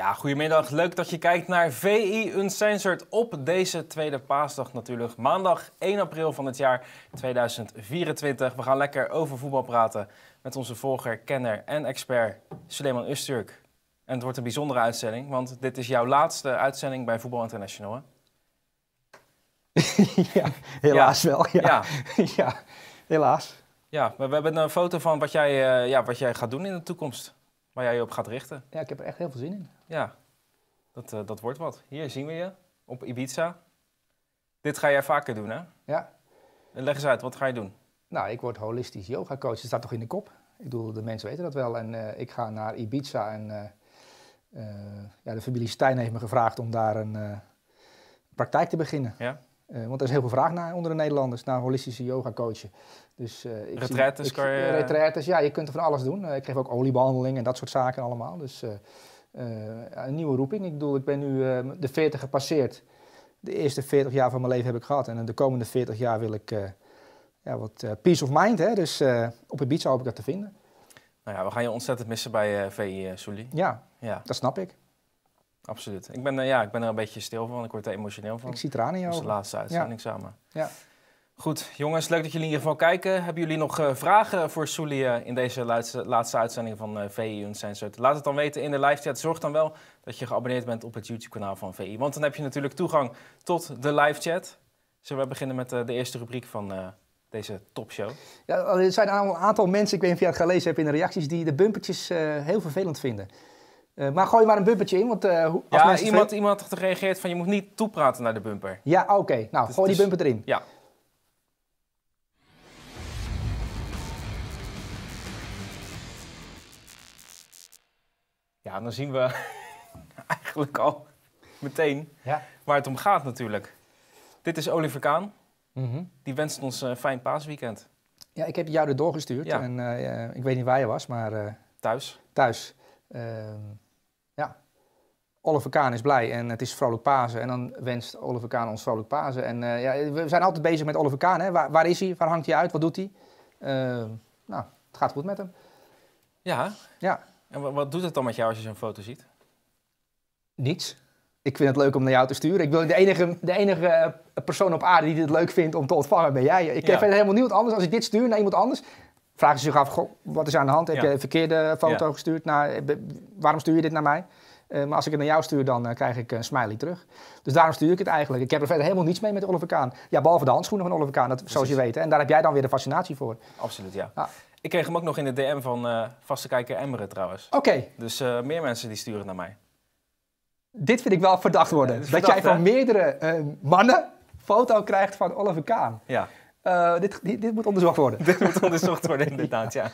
Ja, goedemiddag. Leuk dat je kijkt naar VI Uncensored op deze tweede paasdag natuurlijk. Maandag 1 april van het jaar 2024. We gaan lekker over voetbal praten met onze volger, kenner en expert Suleiman Usturk. En het wordt een bijzondere uitzending, want dit is jouw laatste uitzending bij Voetbal International, hè? ja, helaas wel. Ja. Ja. helaas. Ja, we, hebben een foto van wat jij, eh, ja, wat jij gaat doen in de toekomst waar jij je op gaat richten. Ja, ik heb er echt heel veel zin in. Ja, dat, eh, dat wordt wat. Hier zien we je op Ibiza. Dit ga jij vaker doen, hè? Ja. En leg eens uit, wat ga je doen? Nou, ik word holistisch yoga coach. Dat staat toch in de kop? Ik bedoel, de mensen weten dat wel. En eh, ik ga naar Ibiza. En eh, ja, de familie Stijn heeft me gevraagd om daar een praktijk te beginnen. Ja. want er is heel veel vraag naar onder de Nederlanders, naar holistische yoga coachen. Dus, uh, eh, retraites kan je... Eh, retraites, ja, je kunt er van alles doen. Eh, ik geef ook oliebehandeling en dat soort zaken allemaal. Dus een nieuwe roeping. Ik bedoel, ik ben nu de 40 gepasseerd. De eerste 40 jaar van mijn leven heb ik gehad. En de komende 40 jaar wil ik ja, wat peace of mind. Hè? Dus op het beach hoop ik dat te vinden. Nou ja, we gaan je ontzettend missen bij Ve Sully. Ja, ja, dat snap ik. Absoluut. Ik ben, ja, ik ben er een beetje stil van. Ik word er emotioneel van. Ik zie tranen in jou. Dat is de laatste uitzending samen. Ja. Goed, jongens, leuk dat jullie in ieder geval kijken. Hebben jullie nog eh, vragen voor Soelie eh, in deze laatste, laatste uitzending van uh, eh, VI Laat het dan weten in de live chat. Zorg dan wel dat je geabonneerd bent op het YouTube-kanaal van VI. Want dan heb je natuurlijk toegang tot de live chat. Zullen we beginnen met de eerste rubriek van deze topshow? Ja, er zijn een aantal mensen, ik weet niet of je het gelezen hebt in de reacties, die de bumpertjes heel vervelend vinden. maar gooi maar een bumpertje in, want... iemand, iemand had gereageerd van je moet niet toepraten naar de bumper. Ja, oké. Nou, dus gooi die bumper erin. Ja. Ja, dan zien we eigenlijk al meteen ja. waar het om gaat natuurlijk. Dit is Oliver Kaan. Mhm. Die wenst ons een eh, fijn paasweekend. Ja, ik heb jou er doorgestuurd. Ja. En eh, ik weet niet waar je was, maar... Eh, thuis. Thuis. Ehm, ja. Oliver Kaan is blij en het is vrolijk Pasen. En dan wenst Oliver Kaan ons vrolijk Pasen. En ja, we zijn altijd bezig met Oliver Kaan. Hè? Waar, waar, is hij? Waar hangt hij uit? Wat doet hij? Ehm, nou, het gaat goed met hem. Ja. Ja. En wat doet het dan met jou als je zo'n foto ziet? Niets. Ik vind het leuk om naar jou te sturen. Ik ben de enige, de enige eh, persoon op aarde die dit leuk vindt om te ontvangen ben jij. Ik ja. vind helemaal niemand anders. Als ik dit stuur naar iemand anders, vragen ze zich af: wat is aan de hand? Heb je een verkeerde foto gestuurd? Eh, waarom stuur je dit naar mij? Eh, maar als ik het naar jou stuur, dan eh, krijg ik een smiley terug. Dus daarom stuur ik het eigenlijk. Ik heb er verder helemaal niets mee met Oliver Kaan. Ja, behalve de handschoenen van Oliver Kaan, dat, zoals je weet. En daar heb jij dan weer de fascinatie voor. Absoluut, ja. ja. Ik kreeg hem ook nog in de DM van uh, vaste kijker Emre trouwens. Oké. Dus meer mensen die sturen naar mij. Dit vind ik wel verdacht worden. dat jij van meerdere mannen foto krijgt van Oliver Kaan. Ja. Eh, dit, dit, moet onderzocht worden. dit moet onderzocht worden, inderdaad, ja.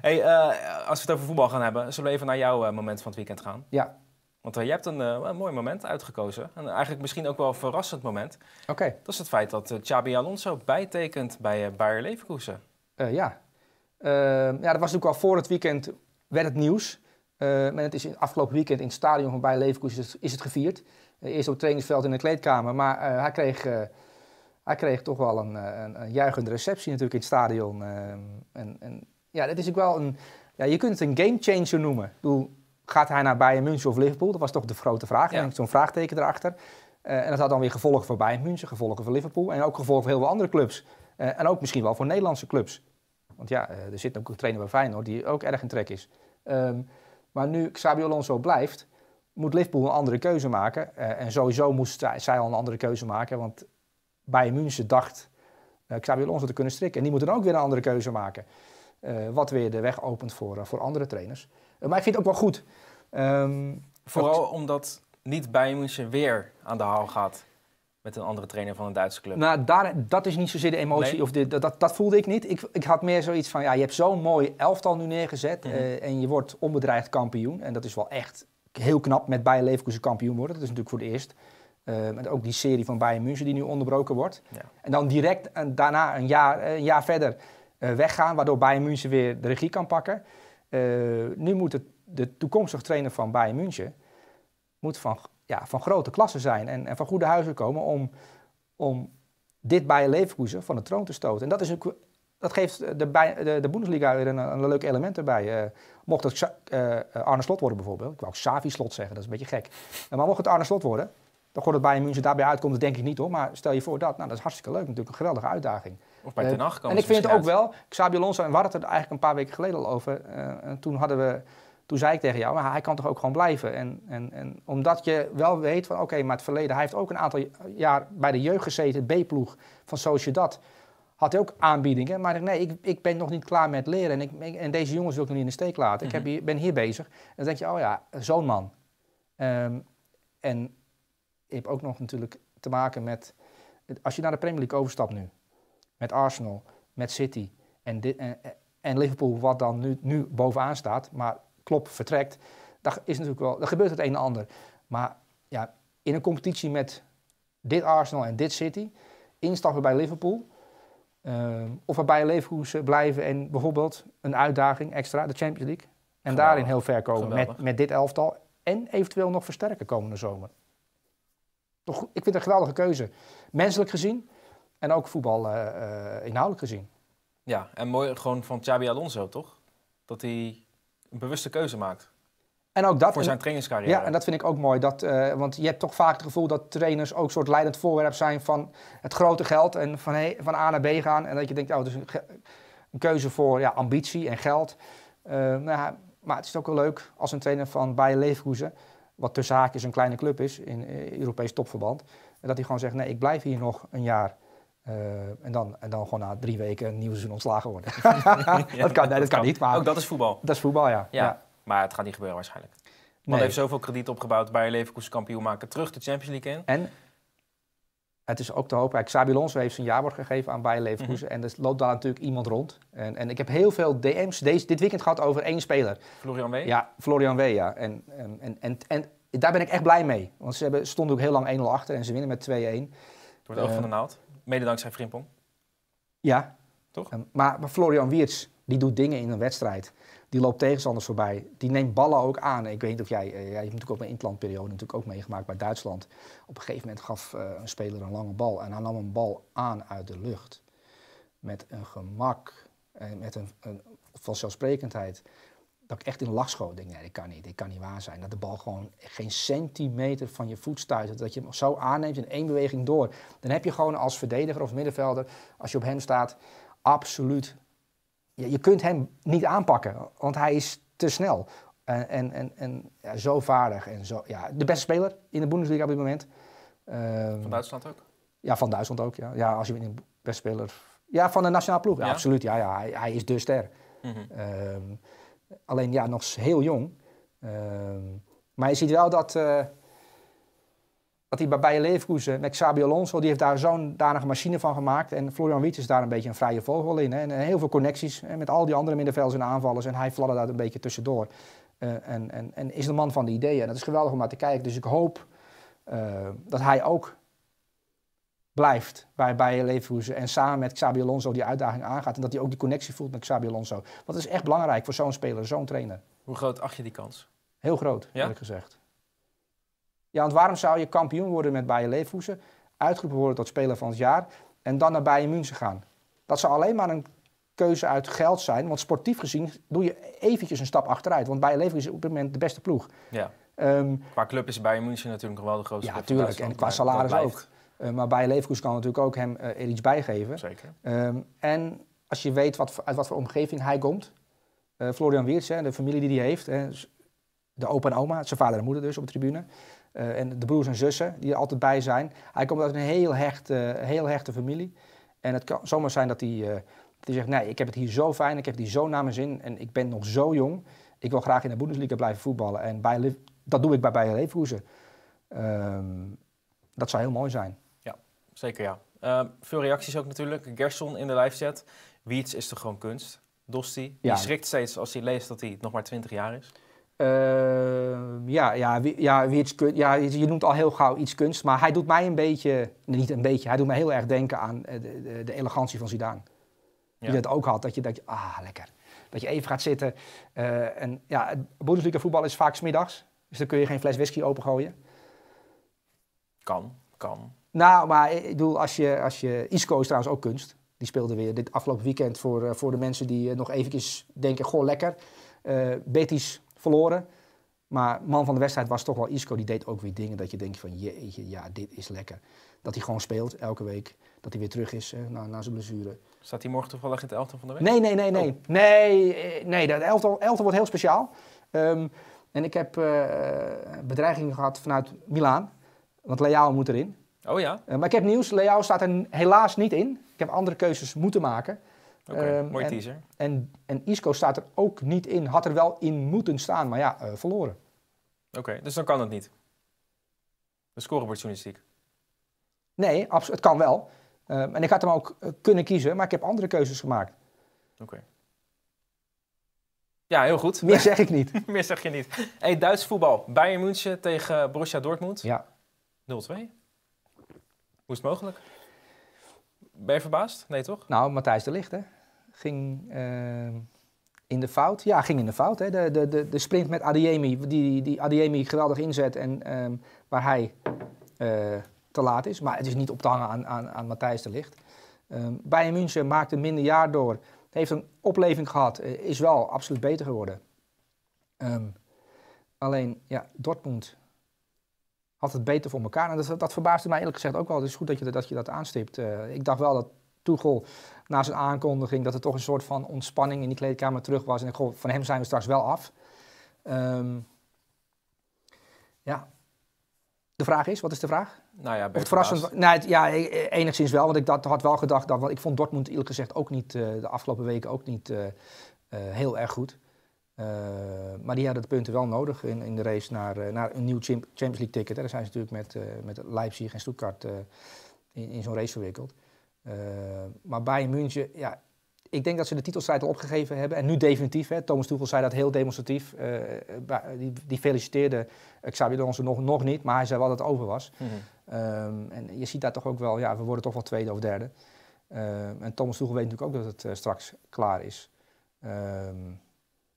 Hey, eh, als we het over voetbal gaan hebben, zullen we even naar jouw eh, moment van het weekend gaan? Ja. Want jij hebt een, mooi moment uitgekozen. En eigenlijk misschien ook wel een verrassend moment. Oké. Dat is het feit dat Xabi Alonso bijtekent bij Bayer Leverkusen. ja. ja, dat was natuurlijk al voor het weekend werd het nieuws. en het is in, afgelopen weekend in het stadion van Bayer Leverkusen is het, is het gevierd. eerst op het trainingsveld in de kleedkamer. Maar hij kreeg hij kreeg toch wel een, eh, een, een juichende receptie natuurlijk in het stadion. Eh, en, en ja, dat is ook wel een, ja, je kunt het een gamechanger noemen. Ik gaat hij naar Bayern München of Liverpool? Dat was toch de grote vraag. Ja. zo'n vraagteken erachter. Eh, en dat had dan weer gevolgen voor Bayern München, gevolgen voor Liverpool en ook gevolgen voor heel veel andere clubs. en ook misschien wel voor Nederlandse clubs. Want ja, er zit ook een trainer bij Feyenoord die ook erg in trek is. Ehm, maar nu Xabi Alonso blijft, moet Liverpool een andere keuze maken. en sowieso moest zij, zij al een andere keuze maken, want Bayern München dacht uh, Xabi Alonso te kunnen strikken. En die moeten dan ook weer een andere keuze maken. Eh, wat weer de weg opent voor, eh, voor andere trainers. maar ik vind het ook wel goed. Ehm, Vooral omdat niet Bayern München weer aan de haal gaat met een andere trainer van een Duitse club. Nou, daar, dat is niet zozeer de emotie. Of de, dat, dat voelde ik niet. Ik, ik had meer zoiets van, ja, je hebt zo'n mooi elftal nu neergezet. Mhm. en je wordt onbedreigd kampioen. En dat is wel echt heel knap met bij Leverkusen kampioen worden. Dat is natuurlijk voor het eerst. Ehm, en ook die serie van Bayern München die nu onderbroken wordt. En dan direct en eh, daarna een jaar, eh, een jaar verder eh, weggaan, waardoor Bayern München weer de regie kan pakken. nu moet het, de toekomstige trainer van Bayern München moet van, ja, van grote klasse zijn en, en van goede huizen komen om, om dit bayern Leverkusen van de troon te stoten. En dat, is ook, dat geeft de, de, Bundesliga weer een, een leuk element erbij. mocht het uh, Arne Slot worden bijvoorbeeld, ik wou ook Savi Slot zeggen, dat is een beetje gek. maar mocht het Arne Slot worden, dat God het Bayern München daarbij uitkomt, denk ik niet hoor. Maar stel je voor dat, nou dat is hartstikke leuk natuurlijk, een geweldige uitdaging. Of bij eh, Ten nacht kan En ik vind het ook wel, Xabi Alonso en we er eigenlijk een paar weken geleden al over. Eh, en toen hadden we toen zei ik tegen jou, maar hij kan toch ook gewoon blijven. En, en, en omdat je wel weet van oké, maar het verleden, hij heeft ook een aantal jaar bij de jeugd gezeten, B-ploeg van dat Had hij ook aanbiedingen, maar nee, ik, ik ben nog niet klaar met leren. En, ik, en deze jongens wil ik nog niet in de steek laten. Ik heb mhm. hier, ben hier bezig. En dan denk je, oh ja, zo'n man. Ehm, en je hebt ook nog natuurlijk te maken met... Als je naar de Premier League overstapt nu, met Arsenal, met City en, en, Liverpool, wat dan nu, nu bovenaan staat, maar Klopp vertrekt, daar, is natuurlijk wel, gebeurt het een en ander. Maar ja, in een competitie met dit Arsenal en dit City, instappen bij Liverpool... Uh, of bij Leverkusen blijven en bijvoorbeeld een uitdaging extra, de Champions League. En daarin heel ver komen met, met dit elftal. En eventueel nog versterken komende zomer. Toch, ik vind het een geweldige keuze. Menselijk gezien en ook voetbal eh, eh, inhoudelijk gezien. Ja, en mooi gewoon van Xabi Alonso, toch? Dat hij een bewuste keuze maakt. En ook dat, voor zijn trainingscarrière. Ja, en dat vind ik ook mooi. Dat, eh, want je hebt toch vaak het gevoel dat trainers ook een soort leidend voorwerp zijn van het grote geld en van, hey, van A naar B gaan. En dat je denkt, oh, het is een, keuze voor ja, ambitie en geld. Uh, nou ja, maar het is ook wel leuk als een trainer van Bayer Leverkusen wat tussen haakjes een kleine club is in eh, Europees topverband. En dat hij gewoon zegt, nee, ik blijf hier nog een jaar. Eh, en, dan, en dan gewoon na drie weken een nieuw seizoen ontslagen worden. dat kan, dat kan niet. Maar ook dat is voetbal. Dat is voetbal, ja. ja. Maar het gaat niet gebeuren waarschijnlijk. Maar nee. heeft zoveel krediet opgebouwd. bij Leverkusen kampioen maken. Terug de Champions League in. En het is ook te hopen. Xabi Alonso heeft zijn jaarwoord gegeven aan bij Leverkusen. Mhm. En er loopt daar natuurlijk iemand rond. En, en ik heb heel veel DM's deze, dit weekend gehad over één speler. Florian W? Ja, Florian W, En, en, en, en daar ben ik echt blij mee. Want ze hebben, stonden ook heel lang 1-0 achter en ze winnen met 2-1. Door het oog eh, van de naald. Mede dankzij Frimpong. Ja. Toch? Ehm, maar, maar Florian Wiertz, die doet dingen in een wedstrijd. Die loopt tegenstanders voorbij. Die neemt ballen ook aan. Ik weet niet of jij... Eh, jij hebt natuurlijk ook een interlandperiode natuurlijk ook meegemaakt bij Duitsland. Op een gegeven moment gaf eh, een speler een lange bal. En hij nam een bal aan uit de lucht. Met een gemak. En eh, met een, een vanzelfsprekendheid dat ik echt in lach schoot. Denk, nee, dit kan niet, dit kan niet waar zijn. Dat de bal gewoon geen centimeter van je voet stuit. Dat je hem zo aanneemt in één beweging door. Dan heb je gewoon als verdediger of middenvelder, als je op hem staat, absoluut je, je kunt hem niet aanpakken, want hij is te snel. En, en, en, ja, zo vaardig. En zo, ja, de beste speler in de Bundesliga op dit moment. Ehm, van Duitsland ook? Ja, van Duitsland ook. Ja, ja als je een beste speler. Ja, van de nationale ploeg. Ja, absoluut. Ja, ja hij, hij, is de ster. Mhm. Ehm, alleen ja, nog heel jong. Ehm, maar je ziet wel dat. Eh, die bij Bayer Leverkusen met Xabi Alonso, die heeft daar zo'n danige machine van gemaakt. En Florian Wiet is daar een beetje een vrije vogel in. Hè. En eh, heel veel connecties hè, met al die andere middenvelders en aanvallers. En hij fladdert daar een beetje tussendoor. Eh, en, en, en, is de man van de ideeën. dat is geweldig om naar te kijken. Dus ik hoop eh, dat hij ook blijft bij Bayer Leverkusen. En samen met Xabi Alonso die uitdaging aangaat. En dat hij ook die connectie voelt met Xabi Alonso. Want dat is echt belangrijk voor zo'n speler, zo'n trainer. Hoe groot acht je die kans? Heel groot, ja? eerlijk gezegd. Ja, want waarom zou je kampioen worden met Bayern Leverkusen, uitgeroepen worden tot speler van het jaar en dan naar Bayern München gaan? Dat zou alleen maar een keuze uit geld zijn, want sportief gezien doe je eventjes een stap achteruit, want Bayern Leverkusen is op dit moment de beste ploeg. Ja. Ehm, qua club is Bayern München natuurlijk nog wel de grootste. Ja, natuurlijk. En qua salaris ook. Eh, maar Bayern Leverkusen kan natuurlijk ook hem eh, er iets bijgeven. Zeker. Ehm, en als je weet wat, uit wat voor omgeving hij komt. Eh, Florian Wiertz, hè, de familie die hij heeft. Hè, de opa en oma, zijn vader en moeder dus op de tribune. Eh, en de broers en zussen die er altijd bij zijn. Hij komt uit een heel hechte, heel hechte familie. En het kan zomaar zijn dat hij, eh, die zegt, nee, ik heb het hier zo fijn, ik heb die zo naar mijn zin en ik ben nog zo jong. Ik wil graag in de Bundesliga blijven voetballen. En bij, dat doe ik bij Bayer Leverkusen. Ehm, dat zou heel mooi zijn. Ja, zeker ja. Ehm, veel reacties ook natuurlijk. Gerson in de live chat. Wiets is toch gewoon kunst? Dosti, die ja. schrikt steeds als hij leest dat hij nog maar 20 jaar is. Ehm, ja, ja, ja, iets, ja, je noemt al heel gauw iets kunst, maar hij doet mij een beetje, niet een beetje, hij doet mij heel erg denken aan eh, de, de elegantie van Zidane. Die dat ook had, dat je je ah, lekker. Dat je even gaat zitten. Uh, en ja, Bundesliga voetbal is vaak smiddags. Dus dan kun je geen fles whisky opengooien. Kan, kan. Nou, maar eh, ik bedoel, als je, als je Isco is trouwens ook kunst. Die speelde weer dit afgelopen weekend voor, voor de mensen die nog eventjes denken, goh, lekker. Betis verloren. Maar man van de wedstrijd was toch wel Isco. Die deed ook weer dingen dat je denkt van jeetje, ja, dit is lekker. Dat hij gewoon speelt elke week. Dat hij weer terug is eh, na, na zijn blessure. Staat hij morgen toevallig in het elftal van de week? Nee, nee, nee. Nee, oh. nee, eh, nee dat elftal, elftal wordt heel speciaal. Ehm, en ik heb uh, bedreigingen gehad vanuit Milaan. Want Leao moet erin. Oh ja? Eh, maar ik heb nieuws. Leao staat er helaas niet in. Ik heb andere keuzes moeten maken. Okay, ehm, mooi teaser. En, en, Isco staat er ook niet in. Had er wel in moeten staan, maar ja, eh, verloren. Oké, dus dan kan het niet. De scorebordjournalistiek. Nee, het kan wel. Ehm, en ik had hem ook eh, kunnen kiezen, maar ik heb andere keuzes gemaakt. Oké. Ja, heel goed. Meer zeg ik niet. Meer zeg je niet. Hey, Duits voetbal. Bayern München tegen Borussia Dortmund. Ja. 0-2. Hoe is het mogelijk? Ben je verbaasd? Nee, toch? Nou, Matthijs de Ligt, hè? ging eh, in de fout. Ja, ging in de fout. Hè. De, de, de, de sprint met Adiemi, die, die Adiemi geweldig inzet en ehm, waar hij eh, te laat is. Maar het is niet op te hangen aan, aan, aan Matthijs de Licht. Um, ehm, Bayern München maakte minder jaar door. Heeft een opleving gehad. Eh, is wel absoluut beter geworden. Ehm, alleen, ja, Dortmund had het beter voor elkaar. En dat, dat verbaasde mij eerlijk gezegd ook wel. Het is goed dat je dat, je dat aanstipt. ik dacht wel dat Tuchel na zijn aankondiging dat er toch een soort van ontspanning in die kleedkamer terug was. En ik goh, van hem zijn we straks wel af. Ehm, ja. De vraag is, wat is de vraag? Nou ja, verrassend. Nee, ja, e- e- enigszins wel, want ik dat, had wel gedacht dat. Want ik vond Dortmund eerlijk gezegd ook niet eh, de afgelopen weken ook niet eh, eh, heel erg goed. maar die hadden de punten wel nodig in, in de race naar, naar een nieuw Champions League ticket. Hè. Daar zijn ze natuurlijk met, met Leipzig en Stuttgart in, in zo'n race verwikkeld. Eh, maar bij München, ja, ik denk dat ze de titelstrijd al opgegeven hebben. En nu definitief. Hè. Thomas Tuchel zei dat heel demonstratief. Uh, die, die, feliciteerde Xabi Alonso nog, nog niet, maar hij zei wel dat het over was. Mhm. Ehm, en je ziet daar toch ook wel, ja, we worden toch wel tweede of derde. Ehm, en Thomas Tuchel weet natuurlijk ook dat het straks klaar is. Ehm,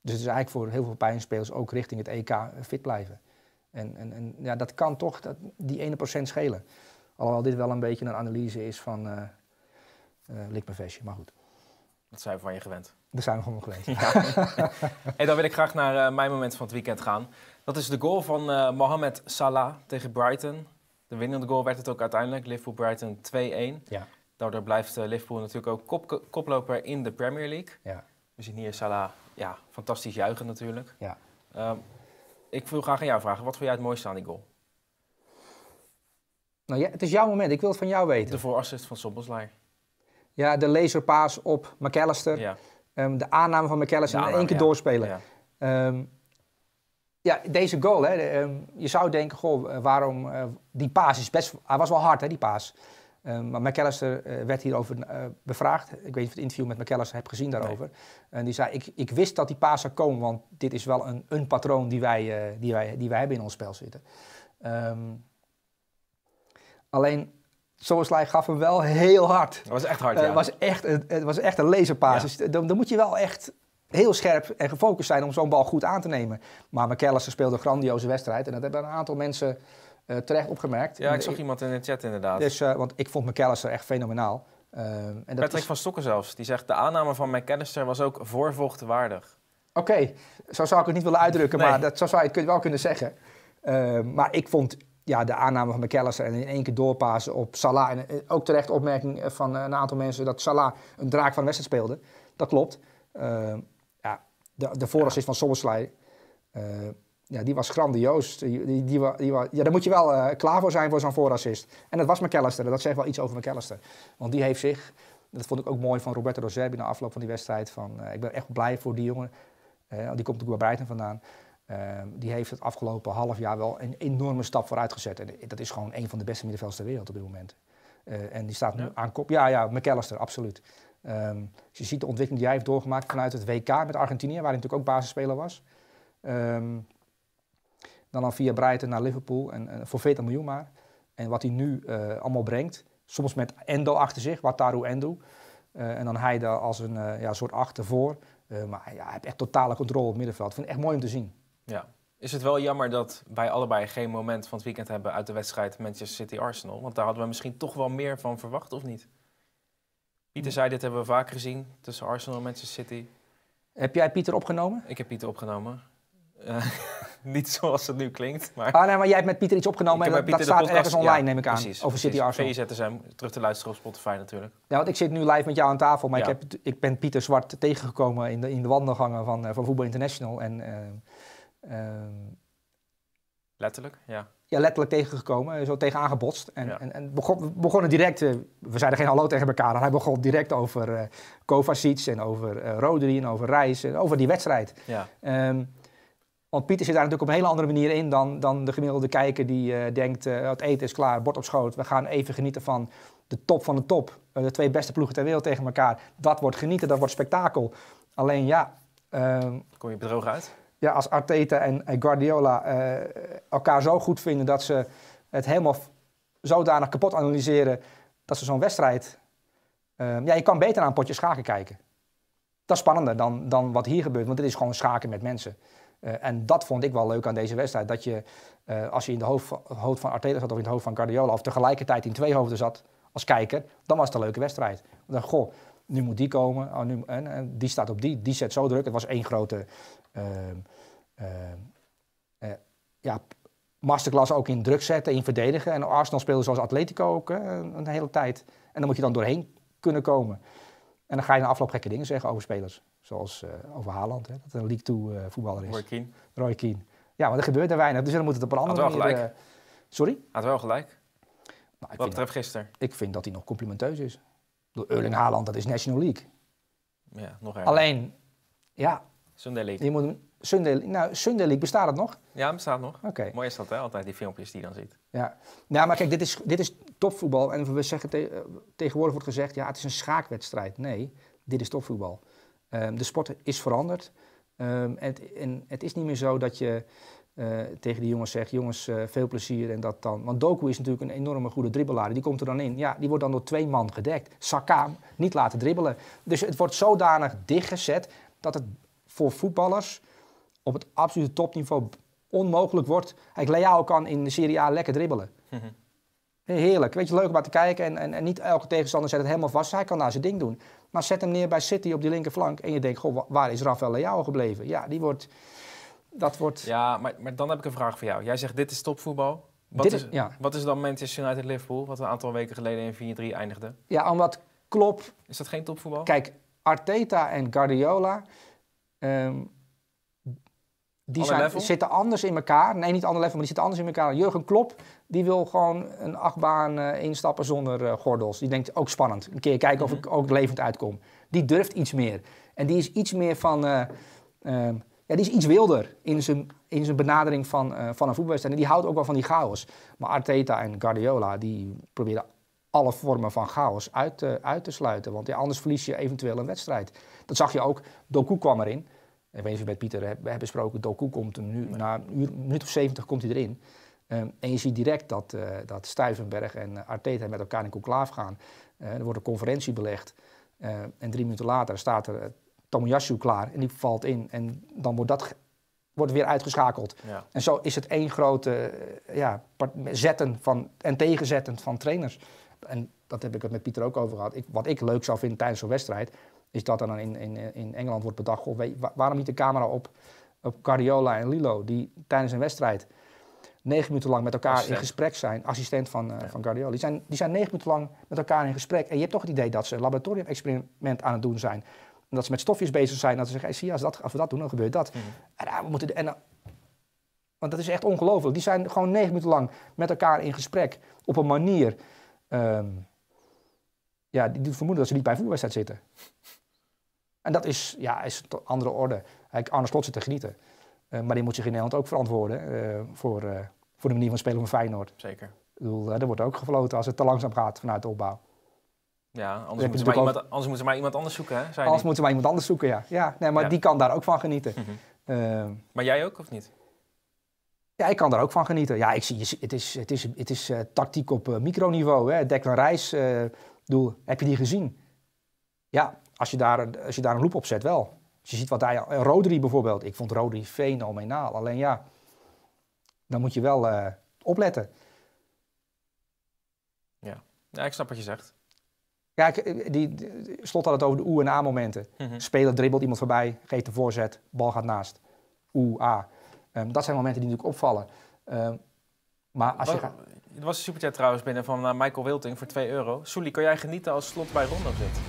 dus het is eigenlijk voor heel veel pijnspelers ook richting het EK fit blijven. En, en, en ja, dat kan toch dat, die ene procent schelen. Alhoewel dit wel een beetje een analyse is van... Eh, lik mijn vestje, maar goed. Dat zijn we van je gewend. Dat zijn we van me gewend. en dan wil ik graag naar eh, mijn moment van het weekend gaan. Dat is de goal van eh, Mohamed Salah tegen Brighton. De winnende goal werd het ook uiteindelijk. Liverpool-Brighton 2-1. Ja. Daardoor blijft Liverpool natuurlijk ook koploper in de Premier League. Ja. We dus zien hier Salah ja, fantastisch juichen natuurlijk. Ja. Ehm, ik wil graag aan jou vragen, wat vond jij het mooiste aan die goal? Nou ja, het is jouw moment, ik wil het van jou weten. De voorassist van Sobbelslaar. Ja, de laserpaas op McAllister. Ja. Ehm, de aanname van McAllister in één keer doorspelen. Ja. Ehm, ja. deze goal, hè, ehm, je zou denken, goh, eh, waarom... Eh, die paas is best... Hij was wel hard, hè, die paas. maar McAllister eh, werd hierover bevraagd. Ik weet niet of het interview met McAllister heb gezien daarover. En die zei, ik, ik wist dat die paas zou komen, want dit is wel een, een patroon die wij, die, wij, die wij hebben in ons spel zitten. alleen, Soberslijn gaf hem wel heel hard. Dat was echt hard, eh, ja. Het was echt, het was echt een laserpaas. Dan, dan moet je wel echt heel scherp en gefocust zijn om zo'n bal goed aan te nemen. Maar McAllister speelde een grandioze wedstrijd. En dat hebben een aantal mensen eh, terecht opgemerkt. Ja, ik zag iemand in de chat inderdaad. Dus, eh, want ik vond McAllister echt fenomenaal. en dat Patrick van Stokken zelfs, die zegt... de aanname van McAllister was ook voorvochtwaardig. Oké, zo zou ik het niet willen uitdrukken, maar dat, zou je het wel kunnen zeggen. maar ik vond ja, de aanname van McAllister en in één keer doorpassen op Salah. En eh, ook terecht opmerking eh, van eh, een aantal mensen dat Salah een draak van de wedstrijd speelde. Dat klopt. ja, de, de voorassist van Soberslij, ja, die was grandioos. Die, die, die, ja, daar moet je wel klaar voor zijn voor zo'n voorassist. En dat was McAllister. Dat zegt wel iets over McAllister. Want die heeft zich, dat vond ik ook mooi van Roberto Roserbi na afloop van die wedstrijd. Van, ik ben echt blij voor die jongen. die komt ook bij Brighton vandaan. Ehm, die heeft het afgelopen half jaar wel een enorme stap vooruit gezet. En dat is gewoon een van de beste middenvelders ter wereld op dit moment. Eh, en die staat nu aan kop. Ja, ja, McAllister, absoluut. Ehm, je ziet de ontwikkeling die hij heeft doorgemaakt vanuit het WK met Argentinië, waar hij natuurlijk ook basisspeler was. Ehm, dan dan via Brighton naar Liverpool en, eh, voor 40 miljoen maar. En wat hij nu eh, allemaal brengt, soms met Endo achter zich, Wataru Endo. en dan hij daar als een ja, soort achter voor. maar ja, hij heeft echt totale controle op het middenveld. Ik vind het echt mooi om te zien. Ja. Is het wel jammer dat wij allebei geen moment van het weekend hebben uit de wedstrijd Manchester City-Arsenal? Want daar hadden we misschien toch wel meer van verwacht, of niet? Pieter zei, dit hebben we vaak gezien tussen Arsenal en Manchester City. Heb jij Pieter opgenomen? Ik heb Pieter opgenomen. Uh, niet zoals het nu klinkt. Maar... Ah, nee, maar jij hebt met Pieter iets opgenomen en dat, staat ergens online, neem ik aan. Precies, over City Arsenal. zijn terug te luisteren op Spotify natuurlijk. Ja, want ik zit nu live met jou aan tafel, maar ik, heb, ik ben Pieter Zwart tegengekomen in de, in de wandelgangen van, eh, van Voetbal International. En eh, Ehm, letterlijk, ja. Ja, letterlijk tegengekomen, zo tegenaan gebotst. En, en, en begon, we begonnen direct, eh, we zeiden geen hallo tegen elkaar. maar hij begon direct over uh, Kovacic en over uh, Rodri en over Reis en over die wedstrijd. Ja. Ehm, want Pieter zit daar natuurlijk op een hele andere manier in dan, dan de gemiddelde kijker die denkt: uh, het eten is klaar, bord op schoot. We gaan even genieten van de top van de top. de twee beste ploegen ter wereld tegen elkaar. Dat wordt genieten, dat wordt spektakel. Alleen ja. Ehm, Kom je bedroog uit? ja, als Arteta en Guardiola eh, elkaar zo goed vinden dat ze het helemaal zodanig kapot analyseren dat ze zo'n wedstrijd. Ehm, ja, je kan beter naar een potje schaken kijken. Dat is spannender dan, dan wat hier gebeurt, want dit is gewoon schaken met mensen. Eh, en dat vond ik wel leuk aan deze wedstrijd. Dat je, eh, als je in de hoofd, hoofd van Arteta zat of in het hoofd van Guardiola... of tegelijkertijd in twee hoofden zat als kijker, dan was het een leuke wedstrijd. Dan, goh, nu moet die komen, oh, nu, en, en die staat op die, die zet zo druk. Het was één grote Ehm, ehm, eh, ja, masterclass ook in druk zetten, in verdedigen. En Arsenal speelde zoals Atletico ook eh, een hele tijd. En dan moet je dan doorheen kunnen komen. En dan ga je na afloop gekke dingen zeggen over spelers. Zoals eh, over Haaland, hè, dat een League 2 voetballer is. Roy Keane. Roy Keane. Ja, maar er gebeurt er weinig. Dus dan moet het op een andere Had wel manier... Gelijk. sorry? Had wel gelijk. Nou, Wat betreft gisteren. Ik vind dat hij nog complimenteus is. Door Erling Haaland, dat is National League. Ja, nog Alleen, ja, Sunday League. Je moet nou, Sunday League, bestaat het nog? Ja, het bestaat nog. Oké. Mooi is dat, hè? Altijd die filmpjes die dan ziet. Ja, nou, maar kijk, dit is, dit is topvoetbal. En we zeggen tegenwoordig wordt gezegd, ja, het is een schaakwedstrijd. Nee, dit is topvoetbal. Ehm, de sport is veranderd. en, ehm, en, het is niet meer zo dat je eh, tegen die jongens zegt, jongens, eh, veel plezier en dat dan. Want Doku is natuurlijk een enorme goede dribbelaar. Die komt er dan in. Ja, die wordt dan door twee man gedekt. Saka, niet laten dribbelen. Dus het wordt zodanig dichtgezet dat het voor voetballers op het absolute topniveau onmogelijk wordt. Hij Leao kan in de Serie A lekker dribbelen. Mhm. Heerlijk. Weet je, leuk om naar te kijken. En, en, en, niet elke tegenstander zet het helemaal vast. Hij kan daar zijn ding doen. Maar zet hem neer bij City op die linkerflank. En je denkt, goh, waar is Rafael Leao gebleven? Ja, die wordt... Dat wordt... Ja, maar, maar dan heb ik een vraag voor jou. Jij zegt, dit is topvoetbal. Wat, dit is, ja. wat is dan Manchester United-Liverpool? Wat een aantal weken geleden in 4-3 eindigde. Ja, omdat Klopp... Is dat geen topvoetbal? Kijk, Arteta en Guardiola Ehm, die zitten anders in elkaar. Nee, niet ander level, maar die zitten anders in elkaar. Jurgen Klop, die wil gewoon een achtbaan uh, instappen zonder eh, gordels. Die denkt, ook spannend. Een keer kijken of mhm. ik ook levend uitkom. Die durft iets meer. En die is iets meer van... Eh, ehm, ja, die is iets wilder in zijn, in zijn benadering van, van een voetbalwedstrijd. En die houdt ook wel van die chaos. Maar Arteta en Guardiola, die proberen alle vormen van chaos uit, te sluiten. Want ja, anders verlies je eventueel een wedstrijd. Dat zag je ook. Doku kwam erin. Ik weet niet of met Pieter hebt, besproken. Doku komt er nu, na een, uur, minuut of zeventig komt hij erin. Ehm, en je ziet direct dat, uh, dat Stuyvenberg en Arteta met elkaar in klaaf gaan. Eh, er wordt een conferentie belegd. Eh, en drie minuten later staat er Tomiyasu klaar. En die valt in. En dan wordt dat wordt weer uitgeschakeld. En zo is het één grote ja, zetten van, en tegenzetten van trainers. En dat heb ik het met Pieter ook over gehad. Ik, wat ik leuk zou vinden tijdens zo'n wedstrijd, is dat er dan in, in, in Engeland wordt bedacht: of waarom niet de camera op, op Cariola en Lilo, die tijdens een wedstrijd negen minuten lang met elkaar in gesprek zijn, assistent van, uh, van Guardiola. Die zijn, die zijn negen minuten lang met elkaar in gesprek. En je hebt toch het idee dat ze een laboratorium-experiment aan het doen zijn. En dat ze met stofjes bezig zijn. Dat ze zeggen, hey, zie, als, dat, als we dat doen, dan gebeurt dat. Mm. En, ah, we moeten, en, want dat is echt ongelooflijk. Die zijn gewoon negen minuten lang met elkaar in gesprek. Op een manier Ehm, ja, die doet vermoeden dat ze niet bij een voetbalwedstrijd zitten. En dat is, ja, is een andere orde. Arne Slot te genieten. Eh, maar die moet zich in Nederland ook verantwoorden eh, voor, eh, voor de manier van spelen van Feyenoord. Zeker. Ik bedoel, er wordt ook gefloten als het te langzaam gaat vanuit de opbouw. Ja, anders moeten, ze maar iemand, anders moeten ze maar iemand anders zoeken, hè? anders moeten ze maar iemand anders zoeken, ja. ja nee, maar die kan daar ook van genieten. Mhm. Ehm, maar jij ook, of niet? Ja, ik kan daar ook van genieten. Ja, ik zie, het is, het is, het is eh, tactiek op eh, microniveau. Hè. Declan Rice, uh, eh, doel, heb je die gezien? Ja, als je, daar, als je daar een loop op zet, wel. Als je ziet wat daar. Rodri bijvoorbeeld. Ik vond Rodri fenomenaal. Alleen ja, dan moet je wel opletten. Ja. ja, ik snap wat je zegt. Kijk, die, Slot had het over de oe en a momenten. Mhm. Speler dribbelt iemand voorbij, geeft een voorzet, bal gaat naast. Oe, a. Ehm, dat zijn momenten die natuurlijk opvallen. Um, maar als je gaat... Er was een superchat trouwens binnen van eh, Michael Wilting voor 2 euro. Soelie, kan jij genieten als slot bij Rondo zit?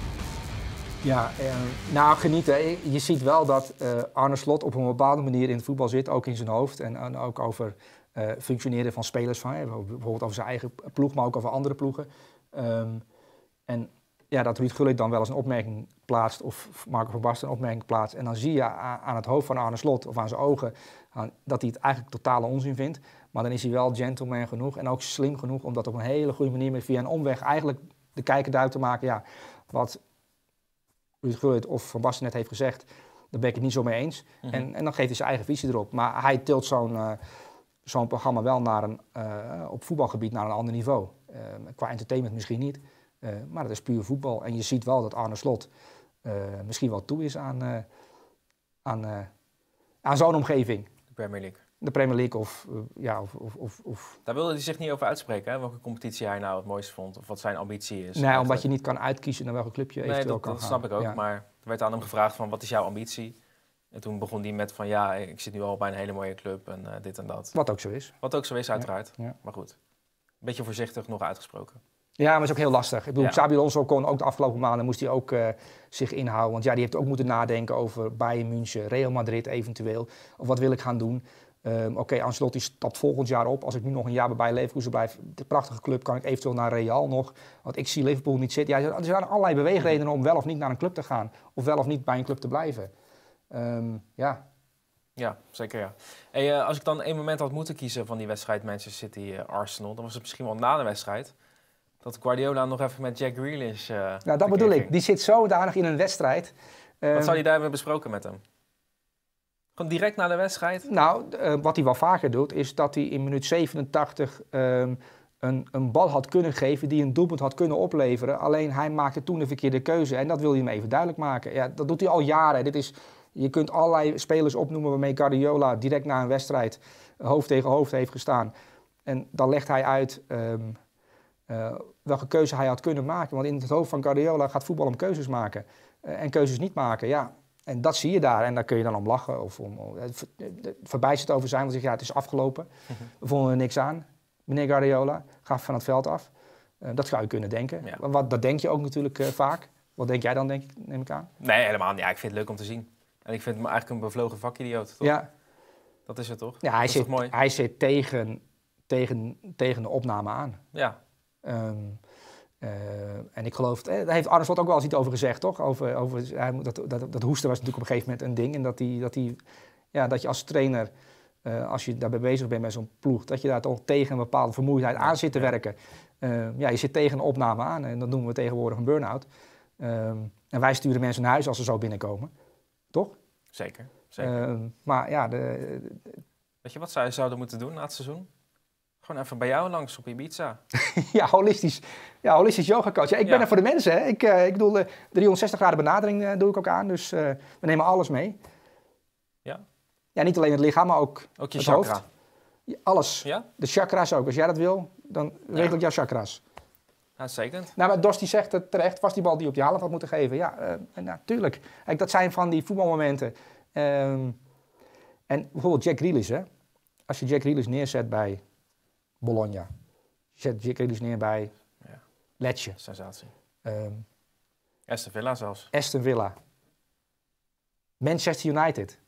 Ja, ehm, nou genieten. Eh, je ziet wel dat uh, Arne Slot op een bepaalde manier in het voetbal zit, ook in zijn hoofd. En, ook over uh, functioneren van spelers, van, bijvoorbeeld over zijn eigen ploeg, maar ook over andere ploegen. en ja, dat Ruud Gullit dan wel eens een opmerking plaatst of Marco van Basten een opmerking plaatst. En dan zie je aan het hoofd van Arne Slot of aan zijn ogen dat hij het eigenlijk totale onzin vindt. Maar dan is hij wel gentleman genoeg en ook slim genoeg om dat op een hele goede manier met via een omweg eigenlijk de kijker duidelijk te maken. Ja, wat Ruud Gullit of Van Basten net heeft gezegd, daar ben ik het niet zo mee eens. Mhm. en, en, dan geeft hij zijn eigen visie erop. Maar hij tilt zo'n eh, zo'n programma wel naar een, eh, op voetbalgebied naar een ander niveau. Eh, qua entertainment misschien niet. Eh, maar dat is puur voetbal. En je ziet wel dat Arne Slot eh, misschien wel toe is aan, eh, aan, aan zo'n omgeving. De Premier League. De Premier League of, ja, of, of, of, Daar wilde hij zich niet over uitspreken, hè? welke competitie hij nou het mooiste vond of wat zijn ambitie is. Nee, omdat je niet kan uitkiezen naar welke club je eventueel nee, dat, kan dat snap ik ook, maar er werd aan hem gevraagd van wat is jouw ambitie? En toen begon die met van ja, ik zit nu al bij een hele mooie club en dit en dat. Wat ook zo is. Wat ook zo is, uiteraard. Maar goed, een beetje voorzichtig nog uitgesproken. Ja, maar het is ook heel lastig. Ik bedoel, ja. Xabi Alonso kon ook de afgelopen maanden moest hij ook eh, zich inhouden. Want ja, die heeft ook moeten nadenken over Bayern München, Real Madrid eventueel. Of wat wil ik gaan doen? Um, Oké, okay, Ancelotti stapt volgend jaar op. Als ik nu nog een jaar bij Leverkusen blijf, de prachtige club, kan ik eventueel naar Real nog. Want ik zie Liverpool niet zitten. Ja, er zijn allerlei beweegredenen om wel of niet naar een club te gaan. Of wel of niet bij een club te blijven. Ehm, ja. Ja, zeker ja. Eh, als ik dan één moment had moeten kiezen van die wedstrijd Manchester City-Arsenal... Eh, dan was het misschien wel na de wedstrijd dat Guardiola nog even met Jack Grealish... Uh, nou, dat bedoel ik. Die zit zodanig in een wedstrijd. Wat ehm, zou hij daar hebben besproken met hem? Gewoon direct na de wedstrijd? Nou, eh, wat hij wel vaker doet, is dat hij in minuut 87 ehm, een, een bal had kunnen geven die een doelpunt had kunnen opleveren. Alleen hij maakte toen de verkeerde keuze en dat wil je hem even duidelijk maken. Ja, dat doet hij al jaren. Dit is, je kunt allerlei spelers opnoemen waarmee Guardiola direct na een wedstrijd eh, hoofd tegen hoofd heeft gestaan. En dan legt hij uit... Ehm, eh, welke keuze hij had kunnen maken. Want in het hoofd van Guardiola gaat voetbal om keuzes maken eh, en keuzes niet maken. Ja, en dat zie je daar en daar kun je dan om lachen of om, om eh, verbijsterd over zijn. Want zeg, ja, het is afgelopen, mhm. we vonden er niks aan. Meneer Guardiola, ga van het veld af. dat zou je kunnen denken. Wat, dat denk je ook natuurlijk vaak. Wat denk jij dan, denk ik, neem ik aan? Nee, helemaal niet. Ja, ik vind het leuk om te zien. En ik vind hem eigenlijk een bevlogen vakidioot, toch? Ja. Dat is het toch? Ja, hij, zit, hij tegen, tegen, tegen de opname aan. Ja, Ehm, eh, en ik geloof, eh, daar heeft Arne Slot ook wel eens iets over gezegd, toch? Over, over, hij, dat, dat, dat hoesten was natuurlijk op een gegeven moment een ding. En dat, die, dat, die, ja, dat je als trainer, eh, als je daarbij bezig bent met zo'n ploeg, dat je daar toch tegen een bepaalde vermoeidheid aan zit te werken. Ehm, ja, je zit tegen een opname aan en dat noemen we tegenwoordig een burn-out. Ehm, en wij sturen mensen naar huis als ze zo binnenkomen, toch? Zeker, zeker. maar ja, de, Weet je wat zij zouden moeten doen na het seizoen? Gewoon even bij jou langs op Ibiza. ja, holistisch. Ja, holistisch yoga coach. Ja, ik ben er voor de mensen. Hè. Ik, eh, ik bedoel, uh, eh, 360 graden benadering eh, doe ik ook aan. Dus we nemen alles mee. Ja. Ja, niet alleen het lichaam, maar ook, ook je het Ja, alles. Ja? De chakra's ook. Als jij dat wil, dan regel ik jouw chakra's. Uitstekend. Nou, maar Dos die zegt het terecht, was die bal die op je halen had moeten geven. Ja, natuurlijk. Nou, dat zijn van die voetbalmomenten. Ehm, en bijvoorbeeld Jack Grealish, hè. Als je Jack Grealish neerzet bij Bologna. Zet is dus neer bij ja. Sensatie. Um, Aston Villa zelfs. Aston Villa. Manchester United.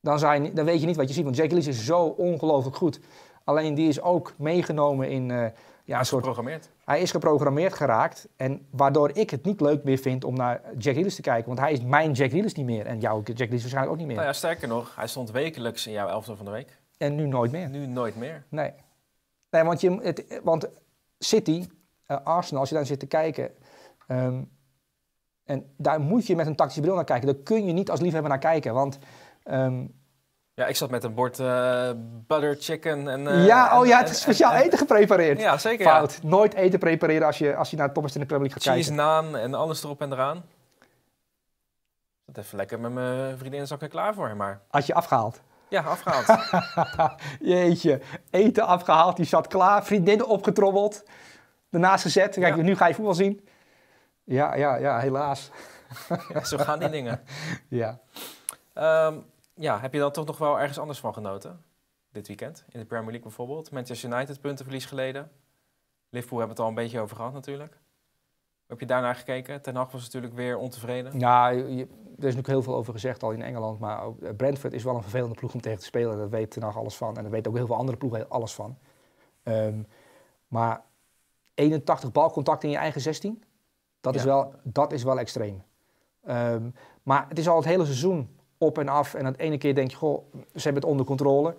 Dan, zijn, dan weet je niet wat je ziet, want Jack Grealish is zo ongelooflijk goed. Alleen die is ook meegenomen in eh, ja, een soort... Geprogrammeerd. Hij is geprogrammeerd geraakt. En waardoor ik het niet leuk meer vind om naar Jack Grealish te kijken. Want hij is mijn Jack Grealish niet meer. En jouw Jack Grealish waarschijnlijk ook niet meer. Nou ja, sterker nog, hij stond wekelijks in jouw elfde van de week. En nu nooit meer. Nu nooit meer. Nee. Nee, want, je, het, want City, uh, Arsenal, als je daar zit te kijken. Ehm, en daar moet je met een tactische bril naar kijken. Daar kun je niet als liefhebber naar kijken. Want. Ehm, ja, ik zat met een bord uh, butter chicken en... Eh, ja, oh ja, het is speciaal eten geprepareerd. Ja, zeker. Fout. Nooit eten prepareren als je, als je naar de in de Premier League gaat kijken. Cheese, naan en alles erop en eraan. Dat even lekker met mijn vriendin, is ik er klaar voor, maar... Had je afgehaald? Ja, afgehaald. Jeetje, eten afgehaald, die zat klaar, vriendinnen opgetrobbeld. daarnaast gezet. Kijk, nu ga je voetbal zien. Ja, ja, ja, helaas. zo gaan die dingen. Ja. Ehm, ja, heb je dan toch nog wel ergens anders van genoten? Dit weekend, in de Premier League bijvoorbeeld. Manchester United puntenverlies geleden. Liverpool hebben we het al een beetje over gehad natuurlijk heb je daarnaar gekeken? Ten was natuurlijk weer ontevreden. Nou, er is natuurlijk heel veel over gezegd al in Engeland. Maar eh, Brentford is wel een vervelende ploeg om tegen te spelen. Dat weet Ten Hag alles van. En daar weten ook heel veel andere ploegen alles van. Ehm, maar 81 balcontact in je eigen 16, dat, is, wel, dat is wel extreem. Ehm, maar het is al het hele seizoen op en af. En dat ene keer denk je, goh, ze hebben het onder controle.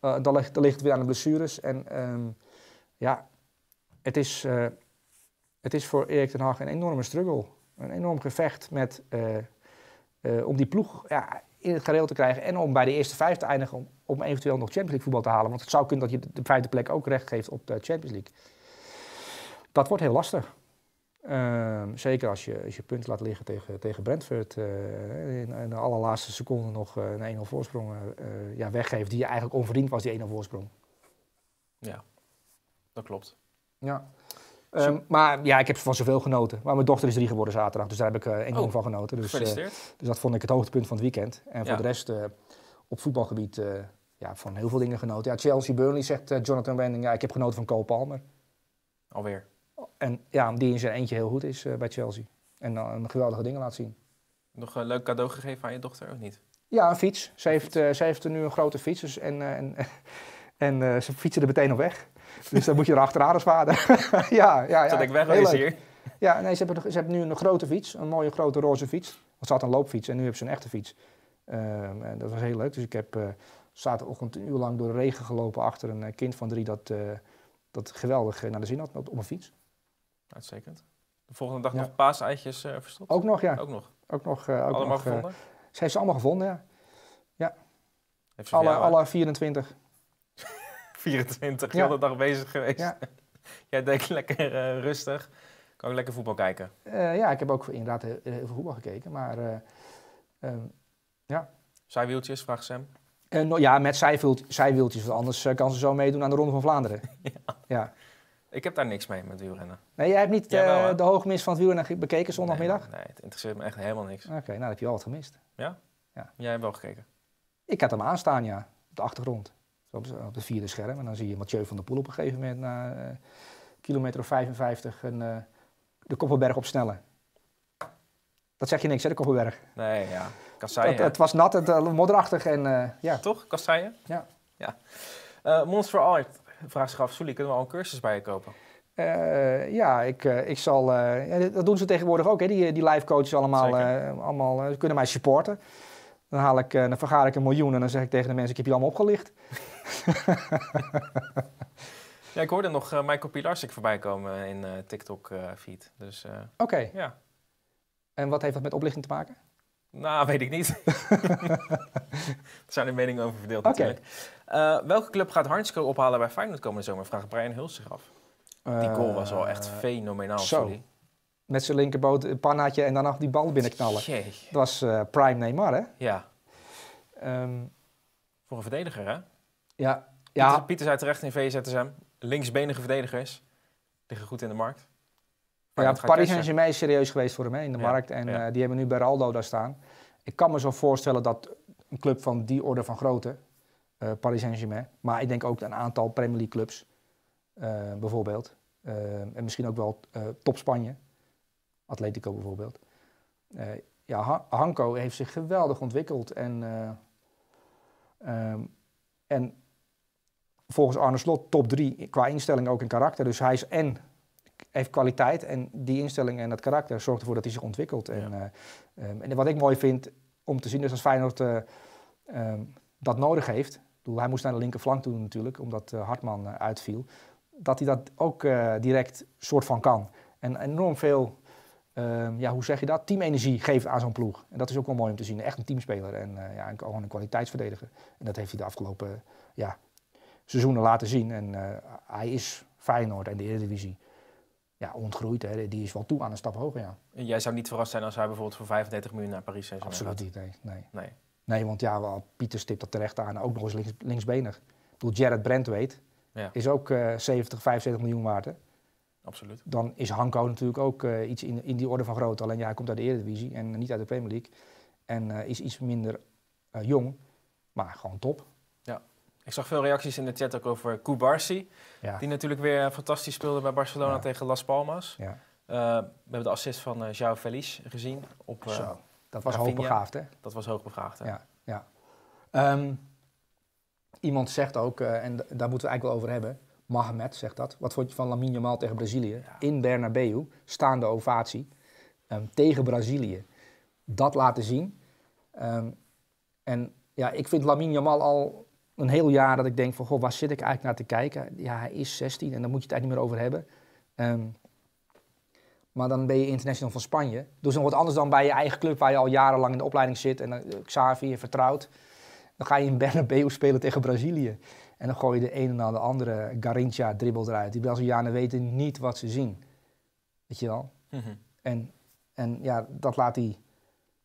Eh, dan, ligt, dan, ligt, het weer aan de blessures. En ehm, ja, het is, eh, het is voor Erik ten Hag een enorme struggle. Een enorm gevecht met, eh, eh, om die ploeg ja, in het gareel te krijgen. En om bij de eerste vijf te eindigen. Om, om eventueel nog Champions League voetbal te halen. Want het zou kunnen dat je de vijfde plek ook recht geeft op de Champions League. Dat wordt heel lastig. Ehm, zeker als je, als je punt laat liggen tegen, tegen Brentford. Uh, in, in, de allerlaatste seconde nog een 1-0 voorsprong ja, weggeeft. Die je eigenlijk onverdiend was, die 1-0 voorsprong. Ja, dat klopt. Ja. Ehm, maar ja, ik heb van zoveel genoten. Maar mijn dochter is drie geworden zaterdag, dus daar heb ik uh, eh, enorm oh, van genoten. Dus, eh, dus dat vond ik het hoogtepunt van het weekend. En voor de rest, eh, op voetbalgebied, ja, van heel veel dingen genoten. Ja, Chelsea Burnley zegt Jonathan Wending, ja, ik heb genoten van Cole Palmer. Alweer. En ja, die in zijn eentje heel goed is bij Chelsea. En dan geweldige dingen laat zien. Nog een leuk cadeau gegeven aan je dochter, of niet? Ja, een fiets. Ze heeft, ze heeft nu een grote fiets. Dus en en, en ze fietsen er meteen op weg. Dus dan moet je erachter, als vader. ja, ja, ja. zat ik weg is hier. Ja, nee, ze hebben, nu een grote fiets. Een mooie grote roze fiets. Want ze had een loopfiets en nu hebben ze een echte fiets. Ehm, en dat was heel leuk. Dus ik heb uh, zaterdagochtend een uur lang door de regen gelopen achter een eh, kind van drie dat, eh, dat geweldig naar de zin had op, op een fiets. Uitstekend. De volgende dag nog paaseitjes uh, verstopt? Ook nog, ja. Ook nog? Ook nog. ook allemaal nog, gevonden? ze heeft ze allemaal gevonden, ja. ja. Alle, alle 24. 24, ja. de dag bezig geweest. Ja. Jij denkt lekker eh, rustig. Kan ik lekker voetbal kijken. Eh, ja, ik heb ook inderdaad heel, veel voetbal gekeken. Maar eh, ehm, ja. Zijwieltjes, vraagt Sam. ja, met zijwieltjes, zijwieltjes. Want anders kan ze zo meedoen aan de Ronde van Vlaanderen. ja. ja. Ik heb daar niks mee met wielrennen. Nee, jij hebt niet de hoogmis van het wielrennen bekeken zondagmiddag? Nee, het interesseert me echt helemaal niks. Oké, nou dan heb je al wat gemist. Ja? ja? Jij hebt wel gekeken? Ik had hem aanstaan, ja. Op de achtergrond op het vierde scherm. En dan zie je Mathieu van der Poel op een gegeven moment na eh, kilometer 55 en, uh, de Koppelberg opsnellen. Dat zeg je niks, hè, de Koppelberg? Nee, ja. Kasseien. Het, was nat, het eh, modderachtig en eh, ja. Toch? Kasseien? Ja. ja. Monster Art vraagt zich af, kunnen we al een cursus bij je kopen? ja, ik, ik zal. dat doen ze tegenwoordig ook, hè? Die, die live coaches allemaal. allemaal kunnen mij supporten. Dan, haal ik, dan vergaar ik een miljoen en dan zeg ik tegen de mensen: Ik heb je allemaal opgelicht. ja, ik hoorde nog eh, Michael Pilarsik voorbij komen in eh, TikTok-feed. Eh, dus, Oké. Ja. En wat heeft dat met oplichting te maken? Nou, weet ik niet. Er zijn er meningen over verdeeld natuurlijk. welke club gaat Harnsko ophalen bij Feyenoord komende zomer? Vraagt Brian Huls zich af. die goal was wel echt fenomenaal. Zo. Sorry. Met zijn linkerboot een pannaatje en daarna die bal binnenknallen. Jee. Dat was prime Neymar, hè? Ja. Ehm, Voor een verdediger, hè? Ja. ja. Pieter, Pieter zei terecht in VZSM. Linksbenige verdedigers liggen goed in de markt. ja, Paris Saint-Germain is serieus geweest voor hem in de markt. En eh, die hebben nu bij Raldo daar staan. Ik kan me zo voorstellen dat een club van die orde van grootte, eh, Paris Saint-Germain, maar ik denk ook een aantal Premier League clubs, eh, bijvoorbeeld. en misschien ook wel top Spanje, Atletico bijvoorbeeld. ja, Hanko heeft zich geweldig ontwikkeld. En, ehm, en volgens Arne Slot top 3 qua instelling ook in karakter. Dus hij is en heeft kwaliteit en die instelling en dat karakter zorgt ervoor dat hij zich ontwikkelt. En, eh, ehm, en, wat ik mooi vind om te zien, dus als Feyenoord eh, ehm, dat nodig heeft. Bedoel, hij moest naar de linkerflank toe natuurlijk, omdat eh, Hartman uitviel. Dat hij dat ook direct soort van kan. En enorm veel, ehm, ja, hoe zeg je dat, teamenergie geeft aan zo'n ploeg. En dat is ook wel mooi om te zien. Echt een teamspeler en ja, gewoon een kwaliteitsverdediger. En dat heeft hij de afgelopen ja, seizoenen laten zien. En eh, hij is Feyenoord en de Eredivisie ja, ontgroeid. Hè. Die is wel toe aan een stap hoger, ja. En jij zou niet verrast zijn als hij bijvoorbeeld voor 35 miljoen naar Paris zou gaan? Absoluut niet, nee, nee. nee. want ja, Pieter stipt dat terecht aan. Ook nog eens links, linksbenig. Ik bedoel, Jared Brentwaite ja. is ook 70, eh, 75 miljoen waard, hè. Absoluut. Dan is Hanko natuurlijk ook eh, iets in, in die orde van grootte. Alleen ja, hij komt uit de Eredivisie en niet uit de Premier League. En is iets minder jong, maar gewoon top. Ik zag veel reacties in de chat ook over Kubarsi. Die natuurlijk weer eh, fantastisch speelde bij Barcelona tegen Las Palmas. Ja. Eh, we hebben de assist van uh, João Feliz gezien. Op, dat was hoogbegaafd, hè? Dat was hoogbegaafd, hè? Ja, ja. Ehm, iemand zegt ook, en daar moeten we eigenlijk wel over hebben... Mohamed zegt dat. Wat vond je van Lamine Yamal tegen Brazilië? In Bernabeu, staande ovatie, ehm, tegen Brazilië. Dat laten zien. Ehm, en ja, ik vind Lamine Yamal al een heel jaar dat ik denk van, goh, waar zit ik eigenlijk naar te kijken? Ja, hij is 16 en daar moet je het eigenlijk niet meer over hebben. Ehm, maar dan ben je international van Spanje. Dus nog wat anders dan bij je eigen club waar je al jarenlang in de opleiding zit en eh, Xavi je vertrouwt. Dan ga je in Bernabeu spelen tegen Brazilië. En dan gooi je de ene na de andere Garincha dribbel eruit. Die Brazilianen weten niet wat ze zien. Weet je wel? Mhm. En, en ja, dat laat hij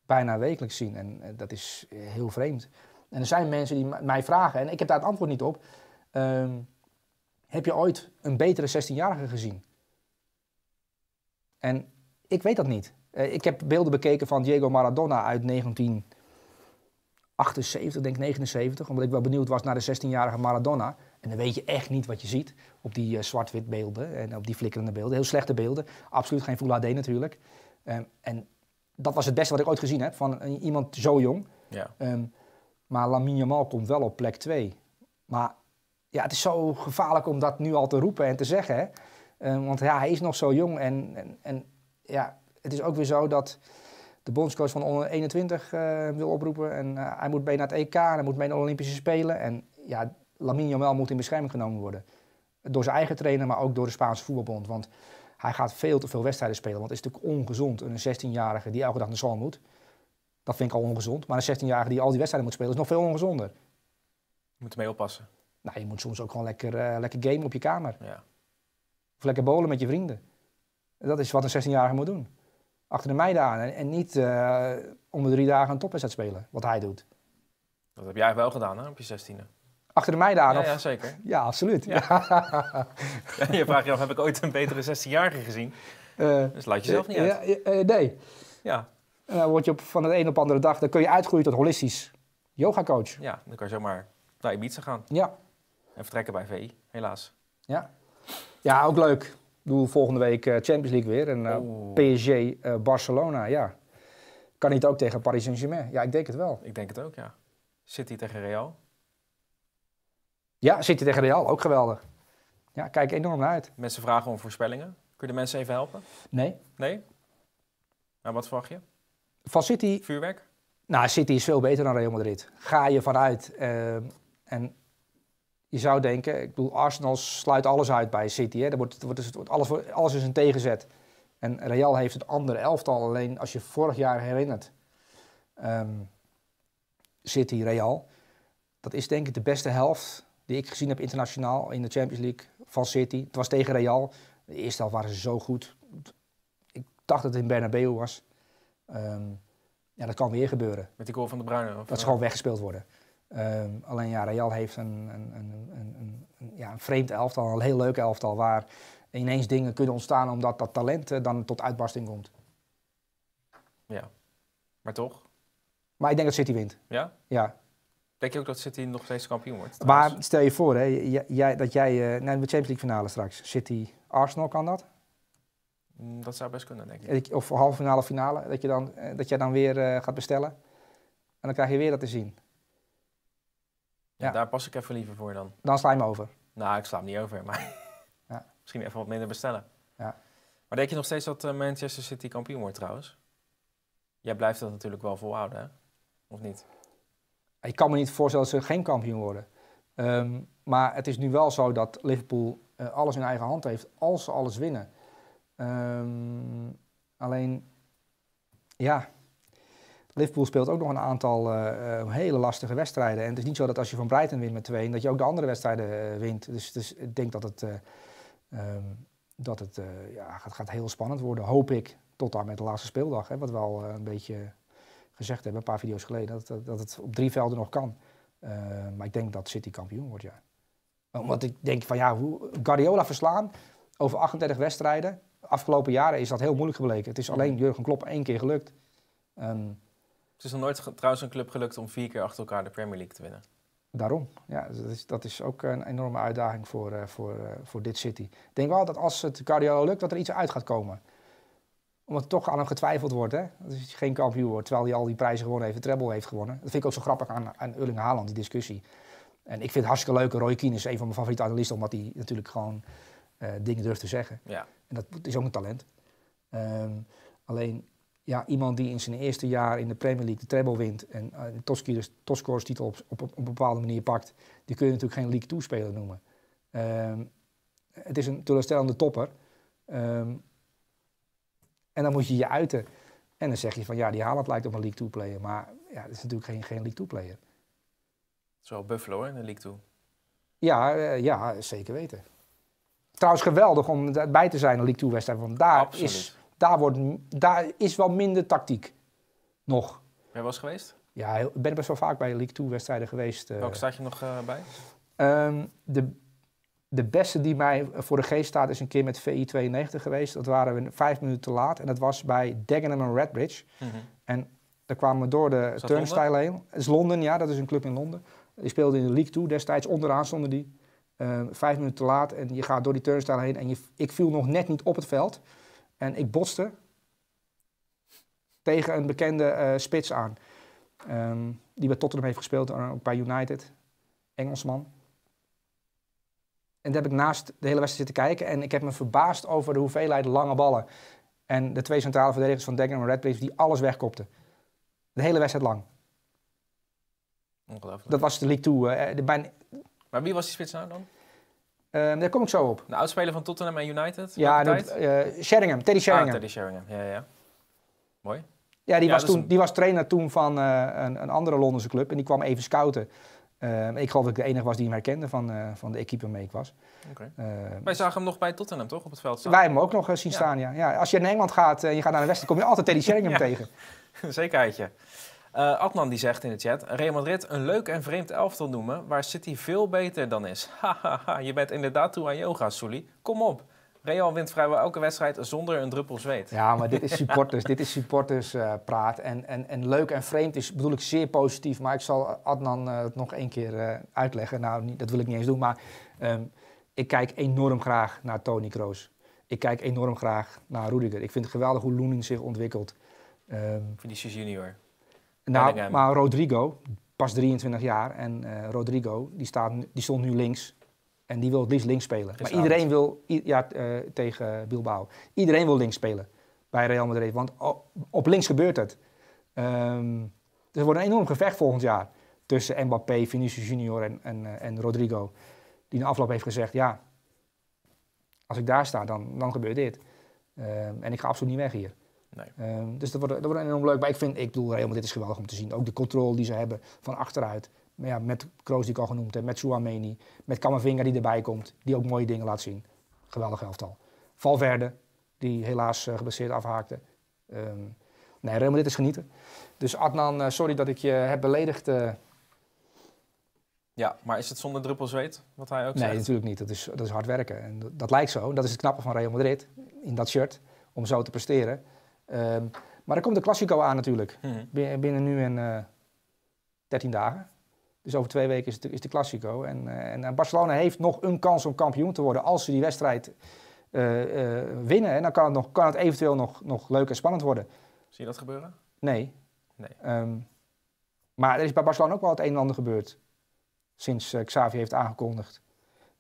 bijna wekelijks zien. En eh, dat is heel vreemd. En er zijn mensen die mij vragen, en ik heb daar het antwoord niet op. Ehm, heb je ooit een betere 16-jarige gezien? En ik weet dat niet. Eh, ik heb beelden bekeken van Diego Maradona uit 1978, denk 79, omdat ik wel benieuwd was naar de 16-jarige Maradona. En dan weet je echt niet wat je ziet op die eh, zwart-wit beelden en op die flikkerende beelden. Heel slechte beelden, absoluut geen Full HD natuurlijk. Ehm, en dat was het beste wat ik ooit gezien heb van iemand zo jong. Ja. Ehm, maar Lamine Mal komt wel op plek 2. Maar ja, het is zo gevaarlijk om dat nu al te roepen en te zeggen. Hè? Eh, want ja, hij is nog zo jong. En, en, en, ja, het is ook weer zo dat de bondscoach van onder 21 eh, wil oproepen. En eh, hij moet mee naar het EK en hij moet mee naar de Olympische Spelen. En ja, Lamine Jamal moet in bescherming genomen worden. Door zijn eigen trainer, maar ook door de Spaanse voetbalbond. Want hij gaat veel te veel wedstrijden spelen. Want het is natuurlijk ongezond, een 16-jarige die elke dag naar school moet. Dat vind ik al ongezond. Maar een 16-jarige die al die wedstrijden moet spelen, is nog veel ongezonder. Je moet ermee oppassen. Nou, je moet soms ook gewoon lekker, uh, lekker gamen op je kamer. Ja. Of lekker bolen met je vrienden. Dat is wat een 16-jarige moet doen. Achter de meiden aan. En, en niet eh, om de drie dagen een topwedstrijd spelen, wat hij doet. Dat heb jij wel gedaan, hè, op je 16e? Achter de meiden aan? Ja, of... ja zeker. Ja, absoluut. Ja. je vraagt je af, heb ik ooit een betere 16-jarige gezien? Uh, dus laat jezelf niet uit. nee. Ja. En eh, word je op, van de een op andere dag, dan kun je uitgroeien tot holistisch yoga coach. Ja, dan kan je zomaar naar Ibiza gaan. Ja. En vertrekken bij VI, helaas. Ja. Ja, ook leuk. Doe volgende week eh, Champions League weer. En eh, oh. PSG Barcelona, ja. Kan niet ook tegen Paris Saint-Germain? Ja, ik denk het wel. Ik denk het ook, ja. City tegen Real. Ja, City tegen Real, ook geweldig. Ja, kijk enorm naar uit. Mensen vragen om voorspellingen. Kun je de mensen even helpen? Nee. Nee? Maar nou, wat verwacht je? van City... Vuurwerk? Nou, City is veel beter dan Real Madrid. Ga je vanuit. Eh, en je zou denken, ik bedoel, Arsenal sluit alles uit bij City. Hè? Er wordt, wordt, wordt alles, alles is een tegenzet. En Real heeft het andere elftal. Alleen als je vorig jaar herinnert, ehm, City, Real. Dat is denk ik de beste helft die ik gezien heb internationaal in de Champions League van City. Het was tegen Real. De eerste helft waren ze zo goed. Ik dacht dat het in Bernabeu was. Ehm, ja, dat kan weer gebeuren. Met die goal van de Bruyne? Of dat ze eh? gewoon weggespeeld worden. Ehm, alleen ja, Real heeft een, een, een, een, een ja, een vreemd elftal, een heel leuk elftal, waar ineens dingen kunnen ontstaan omdat dat talent eh, dan tot uitbarsting komt. Ja, maar toch? Maar ik denk dat City wint. Ja? Ja. Denk je ook dat City nog steeds kampioen wordt? Maar stel je voor hè, jij, dat jij, uh, naar de Champions League finale straks, City, Arsenal kan dat? Mm, dat zou best kunnen, denk ik. Of halve finale, finale, dat, je dan, eh, dat jij dan weer eh, gaat bestellen. En dan krijg je weer dat te zien. Ja, Daar pas ik even liever voor dan. Dan sla je hem over. Nou, ik sla hem niet over, maar ja. misschien even wat minder bestellen. Ja. Maar denk je nog steeds dat eh, Manchester City kampioen wordt trouwens? Jij blijft dat natuurlijk wel volhouden, hè? Of niet? Ik kan me niet voorstellen dat ze geen kampioen worden. Ehm, maar het is nu wel zo dat Liverpool alles in eigen hand heeft als ze alles winnen. Ehm, alleen, ja, Liverpool speelt ook nog een aantal eh, eh, hele lastige wedstrijden. En het is niet zo dat als je van Brighton wint met 2, dat je ook de andere wedstrijden eh, wint. Dus, ik denk dat het, uh, um, dat het ja, gaat, gaat, heel spannend worden, hoop ik, tot aan met de laatste speeldag. Hè, wat we al een beetje gezegd hebben, een paar video's geleden, dat, dat het op drie velden nog kan. Ehm, maar ik denk dat City kampioen wordt, ja. Omdat ik denk van ja, hoe Guardiola verslaan over 38 wedstrijden, afgelopen jaren is dat heel moeilijk gebleken. Het is alleen mm. Jurgen Klopp één keer gelukt. Ehm, het is nog nooit trouwens een club gelukt om vier keer achter elkaar de Premier League te winnen. Daarom. Ja, dat is, dat is ook een enorme uitdaging voor, eh, voor, eh, voor dit City. Ik denk wel dat als het Guardiola lukt, dat er iets uit gaat komen. Omdat er toch aan hem getwijfeld wordt. Hè? Dat is geen kampioen wordt, terwijl hij al die prijzen gewonnen heeft, treble heeft gewonnen. Dat vind ik ook zo grappig aan, aan Erling Haaland, die discussie. En ik vind het hartstikke leuk. Roy Keane is een van mijn favoriete analisten, omdat hij natuurlijk gewoon eh, dingen durft te zeggen. Ja. En dat is ook een talent. Ehm, alleen ja, iemand die in zijn eerste jaar in de Premier League de treble wint en uh, de dus topscorers titel op, op, op, een bepaalde manier pakt, die kun je natuurlijk geen League Two-speler noemen. Ehm, het is een teleurstellende topper. Ehm, en dan moet je je uiten. En dan zeg je van ja, die Haaland lijkt op een League two player. Maar ja, dat is natuurlijk geen, geen League 2 player. Zo Buffalo in de League 2. Ja, eh, ja, zeker weten. Trouwens, geweldig om bij te zijn in League Two wedstrijd. Want daar is, daar, wordt, daar is wel minder tactiek. Nog. Ben je wel eens geweest? Ja, ik ben best wel vaak bij League 2 wedstrijden geweest. Eh. Welke staat je nog eh, bij? Ehm, de, de beste die mij voor de geest staat is een keer met VI 92 geweest. Dat waren we vijf minuten te laat. En dat was bij Dagenham en Redbridge. Mhm. En daar kwamen we door de turnstile heen. Dat is Londen, ja. Dat is een club in Londen. Die speelde in de League Two destijds. Onderaan stonden die. Ehm, vijf minuten te laat en je gaat door die turnstile heen. En je, ik viel nog net niet op het veld. En ik botste tegen een bekende eh, spits aan. Um, die bij Tottenham heeft gespeeld, eh, ook bij United. Engelsman. En daar heb ik naast de hele wedstrijd zitten kijken. En ik heb me verbaasd over de hoeveelheid lange ballen. En de twee centrale verdedigers van Dagenham en Redbridge die alles wegkopten. De hele wedstrijd lang. Ongelooflijk. Dat was de League Two. Eh, maar wie was die spits nou dan? Ehm, daar kom ik zo op. De oudspeler van Tottenham en United? Ja, dat, eh, ah, Sheringham, Teddy Sheringham. Ah, Teddy Sheringham, ja, ja. Mooi. Ja, die, was, toen, die was trainer toen van eh, een, een, andere Londense club en die kwam even scouten. Ehm, ik geloof dat ik de enige was die hem herkende van, eh, van de equipe waarmee ik was. Okay. Ehm, wij zagen hem nog bij Tottenham, toch? Op het veld Wij hebben hem ook nog zien staan, ja. ja. Als je naar Engeland gaat en je gaat naar de Westen, kom je altijd Teddy Sheringham tegen. Een zekerheidje. Eh, Adnan die zegt in de chat: Real Madrid een leuk en vreemd elftal noemen waar City veel beter dan is. Hahaha, je bent inderdaad toe aan yoga, Sully. Kom op. Real wint vrijwel elke wedstrijd zonder een druppel zweet. Ja, maar dit is supporters, dit is supporterspraat. Eh, en, en, en leuk en vreemd is, bedoel ik zeer positief. Maar ik zal Adnan eh, het nog één keer uitleggen. Nou, niet, dat wil ik niet eens doen. Maar ehm, ik kijk enorm graag naar Tony Kroos. Ik kijk enorm graag naar Rudiger. Ik vind het geweldig hoe Loening zich ontwikkelt. Um, Vinicius Junior. Nou, maar Rodrigo, pas 23 jaar. En eh, Rodrigo, die, staat, die stond nu links. En die wil het liefst links spelen. Is maar iedereen wil, ja, eh, tegen Bilbao. Iedereen wil links spelen bij Real Madrid. Want op links gebeurt het. Ehm, er wordt een enorm gevecht volgend jaar. Tussen Mbappé, Vinicius Junior en, en, eh, en Rodrigo. Die in afloop heeft gezegd, ja, als ik daar sta, dan, dan gebeurt dit. Ehm, en ik ga absoluut niet weg hier. Nee. Ehm, dus dat wordt, dat wordt enorm leuk. Maar ik vind, ik bedoel, helemaal dit is geweldig om te zien. Ook de controle die ze hebben van achteruit. Maar ja, met Kroos die ik al genoemd heb, met Suameni, met Kamavinga die erbij komt, die ook mooie dingen laat zien. Geweldig elftal. Valverde, die helaas uh, geblesseerd afhaakte. Ehm, nee, helemaal dit is genieten. Dus Adnan, eh, sorry dat ik je heb beledigd. Eh. Ja, maar is het zonder druppel zweet, wat hij ook nee, zegt? Nee, natuurlijk niet. Dat is, dat is hard werken. En dat, dat lijkt zo. Dat is het knappe van Real Madrid, in dat shirt, om zo te presteren. Ehm, maar er komt de Classico aan natuurlijk. Mhm. Binnen nu en 13 eh, dagen. Dus over twee weken is, het, is de Classico. En, eh, en, eh, Barcelona heeft nog een kans om kampioen te worden als ze die wedstrijd winnen. En dan kan het, nog, kan het eventueel nog, nog leuk en spannend worden. Zie je dat gebeuren? Nee. nee. Ehm, maar er is bij Barcelona ook wel het een en ander gebeurd. Sinds Xavi heeft aangekondigd.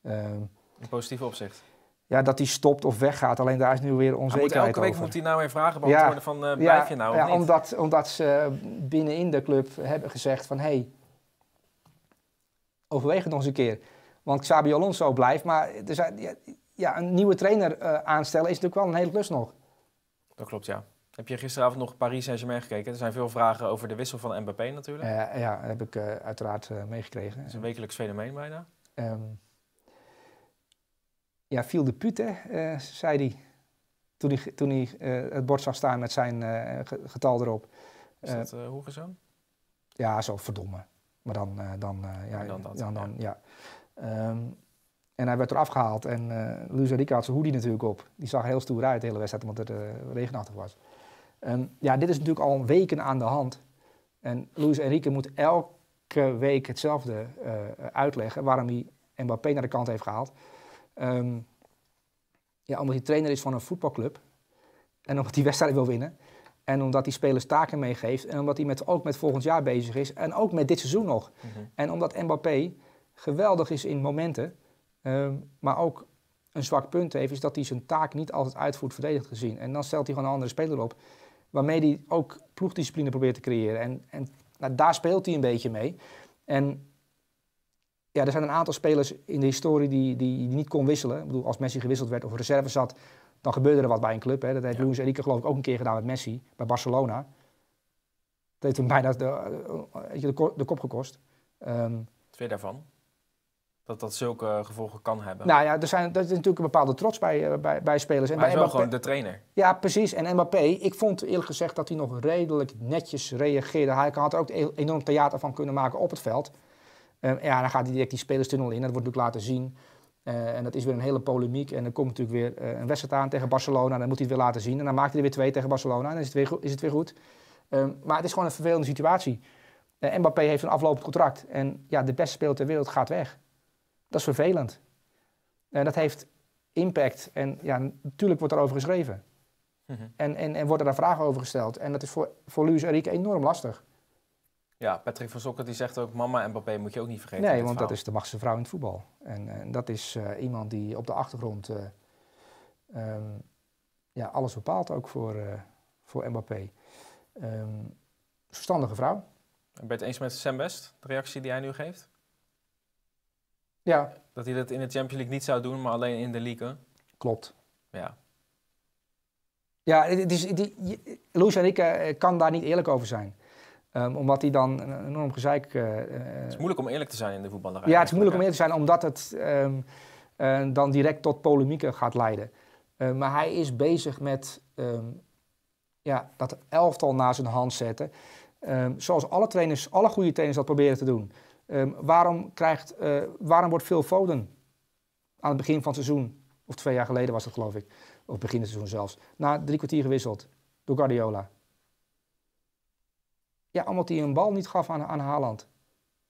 Um, ehm, in positief opzicht? ja, dat hij stopt of weggaat. Alleen daar is nu weer onzekerheid over. elke week moet hij nou weer vragen beantwoorden van eh, blijf je nou of ja, Omdat, omdat ze eh, binnenin de club hebben gezegd van... hé, hey, overweeg het nog eens een keer. Want Xabi Alonso blijft, maar er zijn, ja, een nieuwe trainer eh, aanstellen is natuurlijk wel een hele klus nog. Dat klopt, ja. Heb je gisteravond nog Paris Saint-Germain gekeken? Er zijn veel vragen over de wissel van Mbappé natuurlijk. ja, dat heb ik uiteraard meegekregen. Het is een wekelijks fenomeen bijna. Um, ja, viel de pute, eh, zei hij toen hij, toen hij eh, het bord zag staan met zijn eh, getal erop. Is dat hoe hoegezoom? Ja, zo verdomme. Maar dan, dan, ja, dan, dat, dan, ja. Ehm, en hij werd eraf gehaald en Luis Enrique had zijn hoodie natuurlijk op. Die zag heel stoer uit de hele wedstrijd, omdat het regenachtig was. Ehm, ja, dit is natuurlijk al weken aan de hand. En Luis Enrique moet elke week hetzelfde uitleggen waarom hij Mbappé naar de kant heeft gehaald. Ehm, ja, omdat hij trainer is van een voetbalclub. En omdat hij wedstrijd wil winnen. En omdat hij spelers taken meegeeft. En omdat hij met, ook met volgend jaar bezig is. En ook met dit seizoen nog. Mhm. En omdat Mbappé geweldig is in momenten. Ehm, maar ook een zwak punt heeft. Is dat hij zijn taak niet altijd uitvoert verdedigd gezien. En dan stelt hij gewoon een andere speler op. Waarmee hij ook ploegdiscipline probeert te creëren. En, en nou, daar speelt hij een beetje mee. En ja, er zijn een aantal spelers in de historie die, die, niet kon wisselen. Ik bedoel, als Messi gewisseld werd of reserve zat, dan gebeurde er wat bij een club. Hè. Dat heeft ja. Luis geloof ik ook een keer gedaan met Messi bij Barcelona. Dat heeft hem bijna de, kop gekost. Ehm, Twee daarvan? dat dat zulke gevolgen kan hebben. Nou ja, er zijn, dat is natuurlijk een bepaalde trots bij, eh, bij, bij spelers. En maar hij is wel gewoon de trainer. Ja, precies. En Mbappé, ik vond eerlijk gezegd dat hij nog redelijk netjes reageerde. Hij had er ook enorm theater van kunnen maken op het veld. En ehm, ja, dan gaat hij direct die spelerstunnel in. Dat wordt natuurlijk laten zien. Eh, en dat is weer een hele polemiek. En dan komt natuurlijk weer eh, een wedstrijd aan tegen Barcelona. Dan moet hij het weer laten zien. En dan maakt hij er weer twee tegen Barcelona. En dan is het weer, is het weer goed. Ehm, maar het is gewoon een vervelende situatie. Uh, Mbappé heeft een aflopend contract. En ja, de beste speler ter wereld gaat weg. Dat is vervelend. En dat heeft impact. En ja, natuurlijk wordt over geschreven. Mm en, en, en worden daar vragen over gesteld. En dat is voor, voor Luis Enrique enorm lastig. Ja, Patrick van Sokker die zegt ook, mama en Mbappé moet je ook niet vergeten. Nee, want dat is de machtigste vrouw in het voetbal. En, dat is eh, iemand die op de achtergrond eh, ehm, ja, alles bepaalt ook voor, uh, voor Mbappé. Um, verstandige vrouw. Ben je het eens met Sam de reactie die hij nu geeft? Ja. Dat hij dat in de Champions League niet zou doen, maar alleen in de league. Klopt. Ja. Ja, het is, die, Luis kan daar niet eerlijk over zijn. Ehm, omdat hij dan een, enorm gezeik... Eh, eh, het is moeilijk om eerlijk te zijn in de voetballerij. Ja, het is moeilijk om eerlijk te zijn, omdat het ehm, eh, dan direct tot polemieken gaat leiden. maar hij is bezig met ehm, ja, dat elftal na zijn hand zetten. zoals alle trainers, alle goede trainers dat proberen te doen. waarom, krijgt, waarom wordt veel Foden aan het begin van het seizoen, of twee jaar geleden was dat geloof ik, of begin het seizoen zelfs, na drie kwartier gewisseld door Guardiola? Ja, omdat hij een bal niet gaf aan, aan Haaland.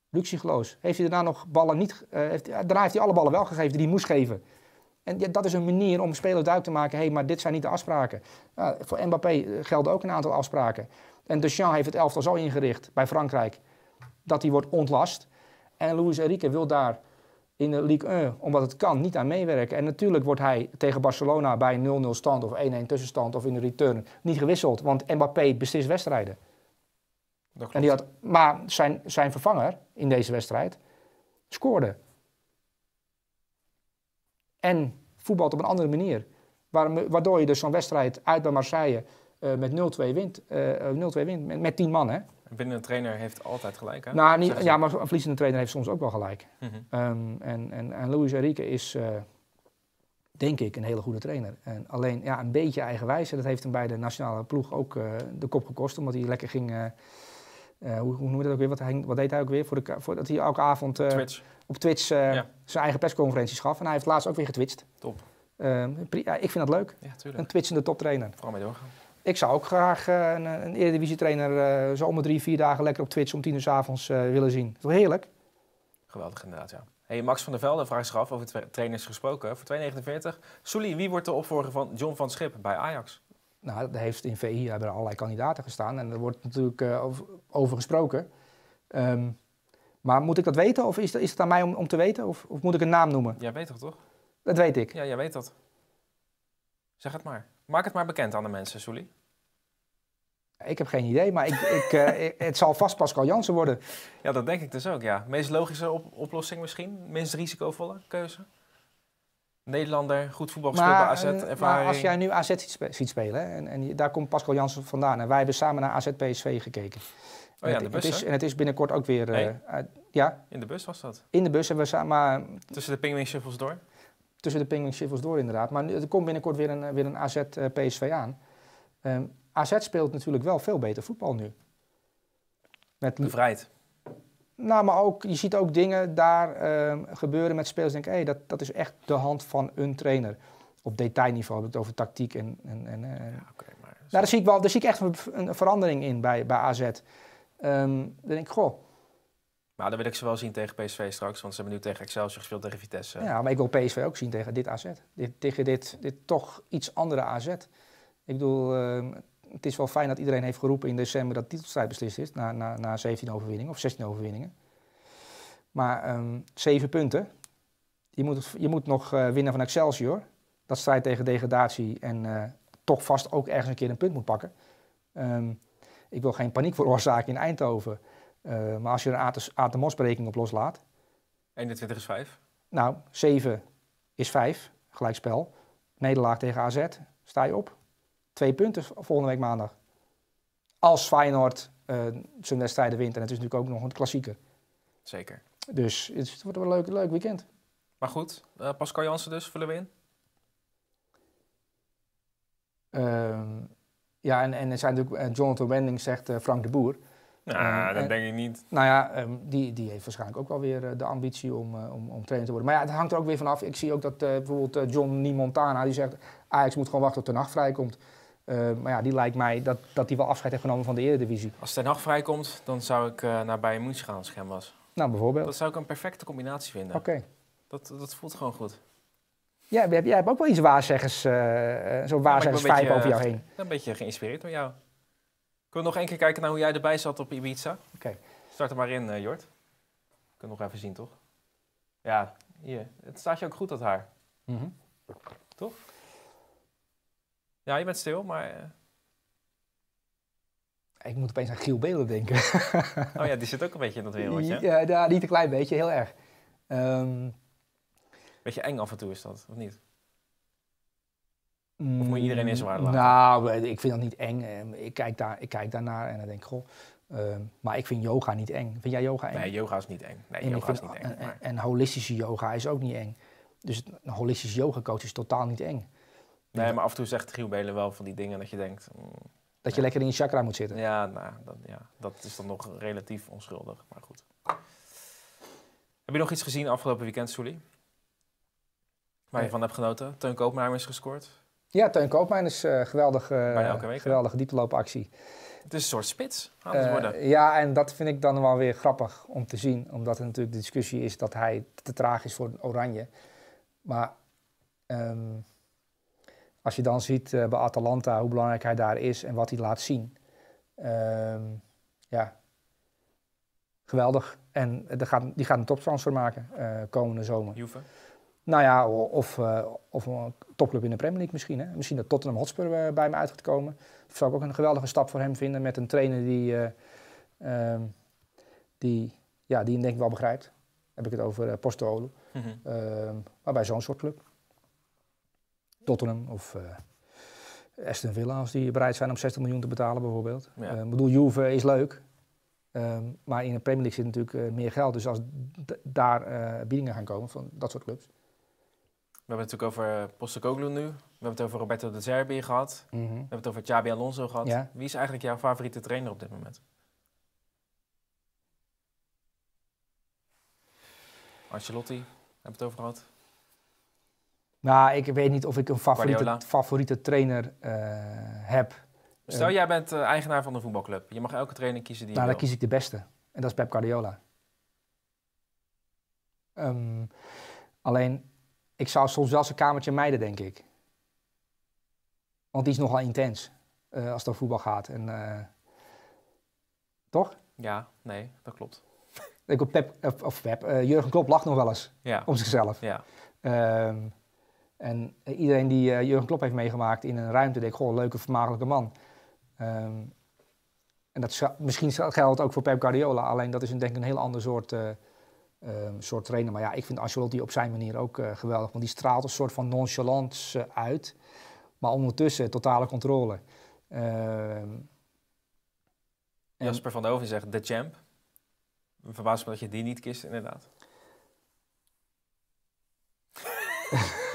Luxigloos. Heeft hij daarna nog ballen niet... Eh, heeft, daarna heeft hij alle ballen wel gegeven die hij moest geven. En dat is een manier om spelers duidelijk te maken... hé, hey, maar dit zijn niet de afspraken. voor Mbappé eh, gelden ook een aantal afspraken. En Deschamps heeft het elftal zo ingericht bij Frankrijk... dat hij wordt ontlast. En Louis Enrique wil daar in de Ligue 1, omdat het kan, niet aan meewerken. En natuurlijk wordt hij tegen Barcelona bij 0-0 stand of 1-1 tussenstand of in de return niet gewisseld. Want Mbappé beslist wedstrijden. En die had, maar zijn, zijn vervanger in deze wedstrijd scoorde. En voetbalt op een andere manier. waardoor je dus zo'n wedstrijd uit bij Marseille eh, met 0-2 wint. Uh, eh, 0-2 eh, wint met, met 10 man, hè? Een winnende trainer heeft altijd gelijk, hè? Nou, ja, maar een verliezende trainer heeft soms ook wel gelijk. Mhm. Ehm, en, en, en Enrique is, denk ik, een hele goede trainer. En alleen ja, een beetje eigenwijs. dat heeft hem bij de nationale ploeg ook de kop gekost. Omdat hij lekker ging eh, hoe, hoe noem je dat ook weer? Wat, deed hij ook weer? Voor de, voor, dat hij elke avond eh, op Twitch eh, zijn eigen persconferenties gaf. En hij heeft laatst ook weer getwitcht. Top. Ehm, ik vind dat leuk. Ja, een twitchende toptrainer. Vooral mee doorgaan. Ik zou ook graag een, een eredivisietrainer zo om de drie, vier dagen lekker op Twitch om tien uur s avonds willen zien. Dat heerlijk? Geweldig inderdaad, ja. Hey, Max van der Velde vraag zich af, over trainers gesproken. Voor 2,49. Soelie, wie wordt de opvolger van John van Schip bij Ajax? Nou, daar heeft in VI hebben er allerlei kandidaten gestaan en er wordt natuurlijk eh, over gesproken. Ehm, maar moet ik dat weten of is, is het aan mij om, om te weten of, of, moet ik een naam noemen? Jij weet dat toch? Dat weet ik. Ja, jij weet dat. Zeg het maar. Maak het maar bekend aan de mensen, Soelie. Ik heb geen idee, maar ik, ik, eh, het zal vast Pascal Jansen worden. Ja, dat denk ik dus ook, ja. Meest logische oplossing misschien? Minst risicovolle keuze? Nederlander, goed voetbal gespeeld bij AZ, eh, ervaring. Maar als jij nu AZ ziet, spe ziet spelen, en, en, daar komt Pascal Jansen vandaan. En wij hebben samen naar AZ PSV gekeken. Oh ja, en, het, de bus, is, en het is binnenkort ook weer... Eh, ja. In de bus was dat? In de bus hebben we samen... Tussen de pingwing shuffles door? Tussen de pingwing shuffles door, inderdaad. Maar er komt binnenkort weer een, eh, weer een AZ PSV aan. Ehm, AZ speelt natuurlijk wel veel beter voetbal nu. Met, Bevrijd. Nou, maar ook, je ziet ook dingen daar ehm, gebeuren met spelers. Denk, hé, hey, dat, dat is echt de hand van een trainer. Op detailniveau heb het over tactiek en. en, en eh, maar... nou, daar zie ik wel, daar zie ik echt een, verandering in bij, bij AZ. Ehm, dan denk ik, goh. Maar dan wil ik ze wel zien tegen PSV straks, want ze hebben nu tegen Excelsior gespeeld tegen Vitesse. Ja, maar ik wil PSV ook zien tegen dit AZ. Dit, tegen dit, dit toch iets andere AZ. Ik bedoel, ehm, het is wel fijn dat iedereen heeft geroepen in december dat de titelstrijd beslist is. Na, na, na 17 overwinningen of 16 overwinningen. Maar um, ehm, 7 punten. Je moet, je moet nog eh, winnen van Excelsior. Dat strijdt tegen degradatie en eh, toch vast ook ergens een keer een punt moet pakken. Ehm, ik wil geen paniek veroorzaken in Eindhoven. Eh, maar als je een atemosbreking op loslaat. 21 is 5. Nou, 7 is 5, gelijkspel. Nederlaag tegen AZ, sta je op twee punten volgende week maandag. Als Feyenoord uh, zijn wedstrijden wint. En het is natuurlijk ook nog een klassieker. Zeker. Dus het wordt een leuk, leuk weekend. Maar goed, uh, Pascal Jansen dus, vullen we in? Ehm, ja, en, en er zijn natuurlijk, eh, Jonathan Wending zegt Frank de Boer. Nou, dat denk ik niet. Nou ja, ehm, die, die heeft waarschijnlijk ook wel weer de ambitie om, om, om trainer te worden. Maar ja, het hangt er ook weer vanaf. Ik zie ook dat bijvoorbeeld John Ni Montana, die zegt... Ajax moet gewoon wachten tot de nacht vrijkomt. komt. Eh, maar ja, die lijkt mij dat, dat die wel afscheid heeft genomen van de Eredivisie. Als Ten Hag vrijkomt, dan zou ik eh, naar Bayern München gaan als ik was. Nou, bijvoorbeeld. Dat zou ik een perfecte combinatie vinden. Oké. Dat, dat voelt gewoon goed. Ja, jij, jij hebt ook wel iets waarzeggers, eh, zo'n waar ja, over jou heen. Een beetje geïnspireerd door jou. Kunnen we nog één keer kijken naar hoe jij erbij zat op Ibiza? Oké. Start er maar in, Jort. Kunnen we nog even zien, toch? Ja, hier. Het staat je ook goed, dat haar. Mm Toch? Ja, je bent stil, maar... Eh. Ik moet opeens aan Giel Belen denken. oh ja, die zit ook een beetje in dat wereldje. Ja, ja niet een klein beetje, heel erg. Um... Beetje eng af en toe is dat, of niet? Mm, of moet iedereen in zijn laten? Nou, ik vind dat niet eng. Ehm, ik kijk, daar, ik kijk daarnaar en dan denk ik, goh. Ehm, maar ik vind yoga niet eng. Vind jij yoga eng? Nee, yoga is niet eng. Nee, yoga is niet eng. En, en, holistische yoga is ook niet eng. Dus een holistische yoga coach is totaal niet eng. Nee, maar af en toe zegt Giel wel van die dingen dat je denkt... Mm, dat je lekker in je chakra moet zitten. Ja, nou, dat, ja, dat is dan nog relatief onschuldig, maar goed. Heb je nog iets gezien afgelopen weekend, Soelie? Waar je eh. van hebt genoten? Teun Koopmeijer is gescoord. Ja, Teun Koopmeijer is uh, eh, geweldig, uh, geweldige diepteloopactie. Het is een soort spits aan het eh, worden. Ja, en dat vind ik dan wel weer grappig om te zien. Omdat er natuurlijk de discussie is dat hij te traag is voor Oranje. Maar ehm, als je dan ziet eh, bij Atalanta hoe belangrijk hij daar is en wat hij laat zien. Ehm, ja, geweldig. En eh, die gaat, die gaat een toptransfer maken eh, komende zomer. Juve? Nou ja, of, of een topclub in de Premier League misschien. Hè? Misschien dat Tottenham Hotspur bij me uit gaat komen. Dat zou ik ook een geweldige stap voor hem vinden met een trainer die, um, die, ja, die hem denk ik wel begrijpt. Heb ik het over Postolo. Mm maar ehm, bij zo'n soort club. Tottenham of uh, Aston Villa, als die bereid zijn om 60 miljoen te betalen bijvoorbeeld. Ja. Eh, ik bedoel, Juve is leuk, ehm, maar in de Premier League zit natuurlijk eh, meer geld. Dus als daar biedingen gaan komen van dat soort clubs. We hebben het natuurlijk over Postecoglou nu. We hebben het over Roberto de Zerbi gehad. Mhm. We hebben het over Xabi Alonso gehad. Wie is eigenlijk jouw favoriete trainer op dit moment? Ancelotti, hebben we het over gehad. Nou, ik weet niet of ik een favoriete, favoriete trainer eh, heb. Stel, eh, jij bent uh, eigenaar van een voetbalclub. Je mag elke trainer kiezen die nou, je Nou, dan kies ik de beste. En dat is Pep Guardiola. Ehm, alleen, ik zou soms wel zijn kamertje mijden, denk ik. Want die is nogal intens als het over voetbal gaat. En, toch? Ja, nee, dat klopt. Ik op Pep, of, Pep, Jurgen Klopp lacht nog wel eens ja. om zichzelf. Ja. Ehm, en eh, iedereen die uh, Jurgen Klopp heeft meegemaakt in een ruimte, denkt, goh, leuke, vermakelijke man. Ehm, en dat misschien geldt ook voor Pep Guardiola, alleen dat is een, denk ik een heel ander soort, eh, ehm, soort trainer. Maar ja, ik vind die op zijn manier ook geweldig, want die straalt een soort van nonchalance uit. Maar ondertussen totale controle. Ehm, Jasper van der Hoven zegt de champ. Verbaas me dat je die niet kist inderdaad.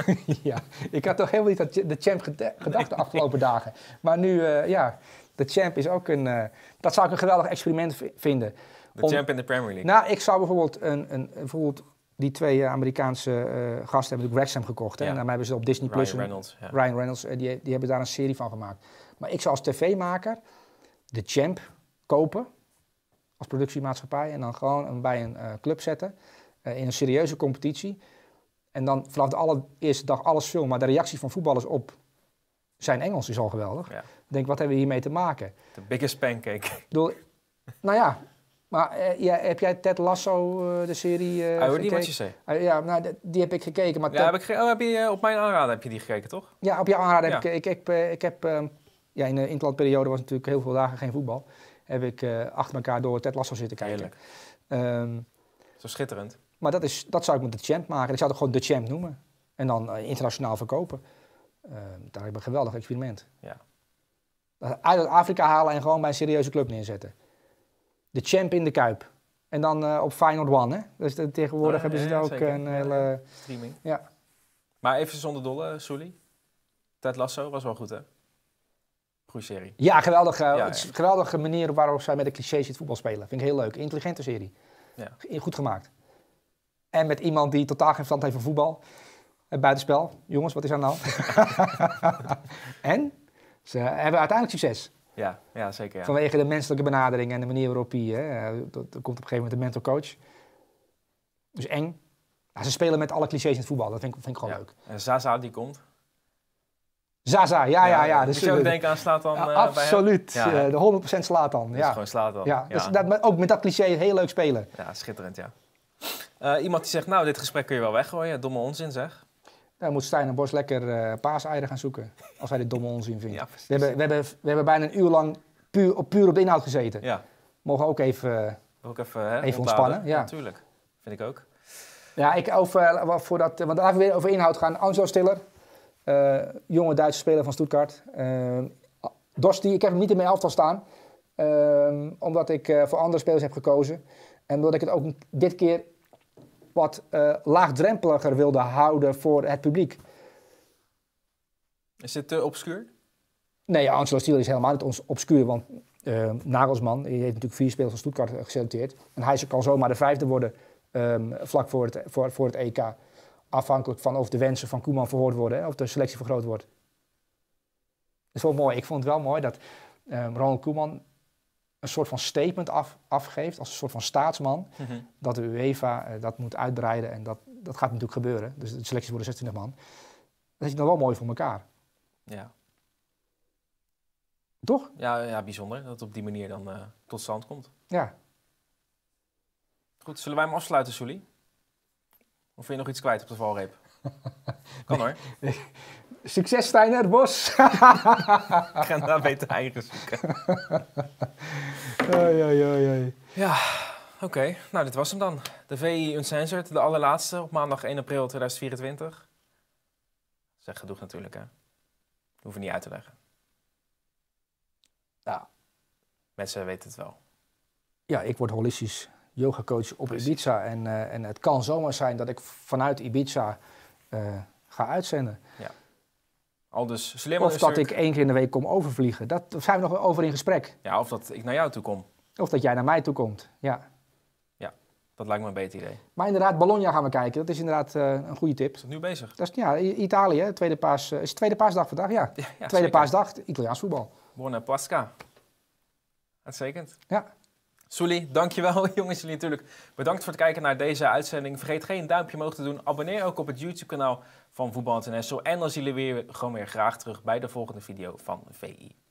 ja, ik had toch helemaal niet de champ gedacht de afgelopen dagen. Maar nu, eh, ja, de champ is ook een... Eh, dat zou ik een geweldig experiment vinden. De champ in de Premier League. Nou, ik zou bijvoorbeeld, een, een, bijvoorbeeld die twee eh, Amerikaanse gasten hebben natuurlijk Wrexham gekocht. En daarmee hebben ze op Disney+. Ryan Plus Reynolds. Ryan Reynolds, die, die hebben daar een serie van gemaakt. Maar ik zou als tv-maker de champ kopen als productiemaatschappij en dan gewoon bij een club zetten in een serieuze competitie. En dan vanaf de allereerste dag alles filmen. Maar de reactie van voetballers op zijn Engels is al geweldig. Ik denk, wat hebben we hiermee te maken? The biggest pancake. Bedoel, nou ja, maar eh, ja, heb jij Ted Lasso, eh, de serie... Uh, eh, ah, I gekeken? wat je uh, ja, nou, die heb ik gekeken. Maar ja, heb, ik oh, heb je, op mijn aanrader heb je die gekeken, toch? Ja, op je aanrader heb ik... Ik, ik, heb... Ehm, ja, in de interlandperiode was natuurlijk heel veel dagen geen voetbal. Heb ik achter elkaar door Ted Lasso zitten kijken. Heerlijk. Ehm, Zo schitterend. Maar dat, is, dat zou ik met de champ maken. Ik zou het gewoon de champ noemen. En dan eh, internationaal verkopen. Uh, daar heb ik een geweldig experiment. Ja. Uit Afrika halen en gewoon bij een serieuze club neerzetten. De champ in de Kuip. En dan eh, op Final One, hè? Dus tegenwoordig eh, hebben ze het ook een hele... Streaming. Ja. Maar even zonder dolle, Sully. Ted Lasso was wel goed, hè? Goeie serie. Ja, geweldige, geweldige manier waarop zij met de clichés het voetbal spelen. Vind ik heel leuk. Intelligente serie. Goed gemaakt. En met iemand die totaal geen verstand heeft van voetbal. Het buitenspel. Jongens, wat is er nou? en ze hebben uiteindelijk succes. Ja, ja zeker. Ja. Vanwege de menselijke benadering en de manier waarop hij... Hè, dat, komt op een gegeven moment een mental coach. Dus eng. Nou, ze spelen met alle clichés in het voetbal. Dat vind ik, vind ik gewoon leuk. En Zaza die komt. Zaza, ja, ja, ja. Dus je ook denken aan slaat dan. Uh, absoluut, bij de 100% slaat dan. Ja. Dat is gewoon slaat dan. Ja, dus ook met dat cliché heel leuk spelen. Ja, schitterend, ja. Eh, iemand die zegt, nou, dit gesprek kun je wel weggooien. Domme onzin, zeg. Nou, dan moet Stijn en Bos lekker uh, eh, paaseieren gaan zoeken. Als hij dit domme onzin vindt. we, hebben, we, hebben, we hebben bijna een uur lang puur op, puur op de inhoud gezeten. Ja. Mogen ook even, ook eh, even, hè, even ontspannen. Ja, natuurlijk. Vind ik ook. Ja, ik over, voordat, want laten we weer over inhoud gaan. Angelo Stiller, jonge Duitse speler van Stuttgart. Uh, ik heb hem niet in mijn elftal staan. Ehm, omdat ik voor andere spelers heb gekozen. En omdat ik het ook dit keer wat eh, laagdrempeliger wilde houden voor het publiek. Is dit te obscuur? Nee, Angelo Stiel is helemaal niet obscuur. Want uh, Nagelsman heeft natuurlijk vier spelers van Stuttgart geselecteerd. En hij kan zomaar de vijfde worden ehm, vlak voor het, voor, voor het EK. Afhankelijk van of de wensen van Koeman verhoord worden of de selectie vergroot wordt. Dat is wel mooi. Ik vond het wel mooi dat ehm, Ronald Koeman een soort van statement af, afgeeft, als een soort van staatsman, mhm. dat de UEFA eh, dat moet uitbreiden. En dat, dat gaat natuurlijk gebeuren. Dus de selecties worden 26 man. Dat is dan wel mooi voor elkaar. Ja. Toch? Ja, ja bijzonder dat het op die manier dan eh, tot stand komt. Ja. Goed, zullen wij hem afsluiten, Sully? Of vind je nog iets kwijt op de valreep? Kan hoor. Succes Stijn het Bos. Ik ga daar beter eigen zoeken. Oei, oei, oei. Ja, oké. Nou, dit was hem dan. De VI Uncensored, de allerlaatste op maandag 1 april 2024. Zeg genoeg natuurlijk, hè. hoeven niet uit te leggen. Nou. Mensen weten het wel. Ja, ik word holistisch yogacoach op Ibiza. En, eh, en het kan zomaar zijn dat ik vanuit Ibiza eh, ga uitzenden. Ja. Al dus slimmer. of dat ik één keer in de week kom overvliegen. Dat, daar zijn we nog over in gesprek. Ja, of dat ik naar jou toe kom. Of dat jij naar mij toe komt, ja. Ja, dat lijkt me een beter idee. Maar inderdaad, Bologna gaan we kijken. Dat is inderdaad eh, een goede tip. Is nu bezig? Dat is, ja, Italië, tweede paas, eh, is het tweede paasdag vandaag? Ja, tweede paasdag, Italiaans voetbal. Buona Pasca. Uitstekend. Ja. Soelie, dankjewel jongens. Jullie natuurlijk bedankt voor het kijken naar deze uitzending. Vergeet geen duimpje omhoog te doen. Abonneer ook op het YouTube kanaal van Voetbal International. En dan zien jullie weer gewoon weer graag terug bij de volgende video van VI.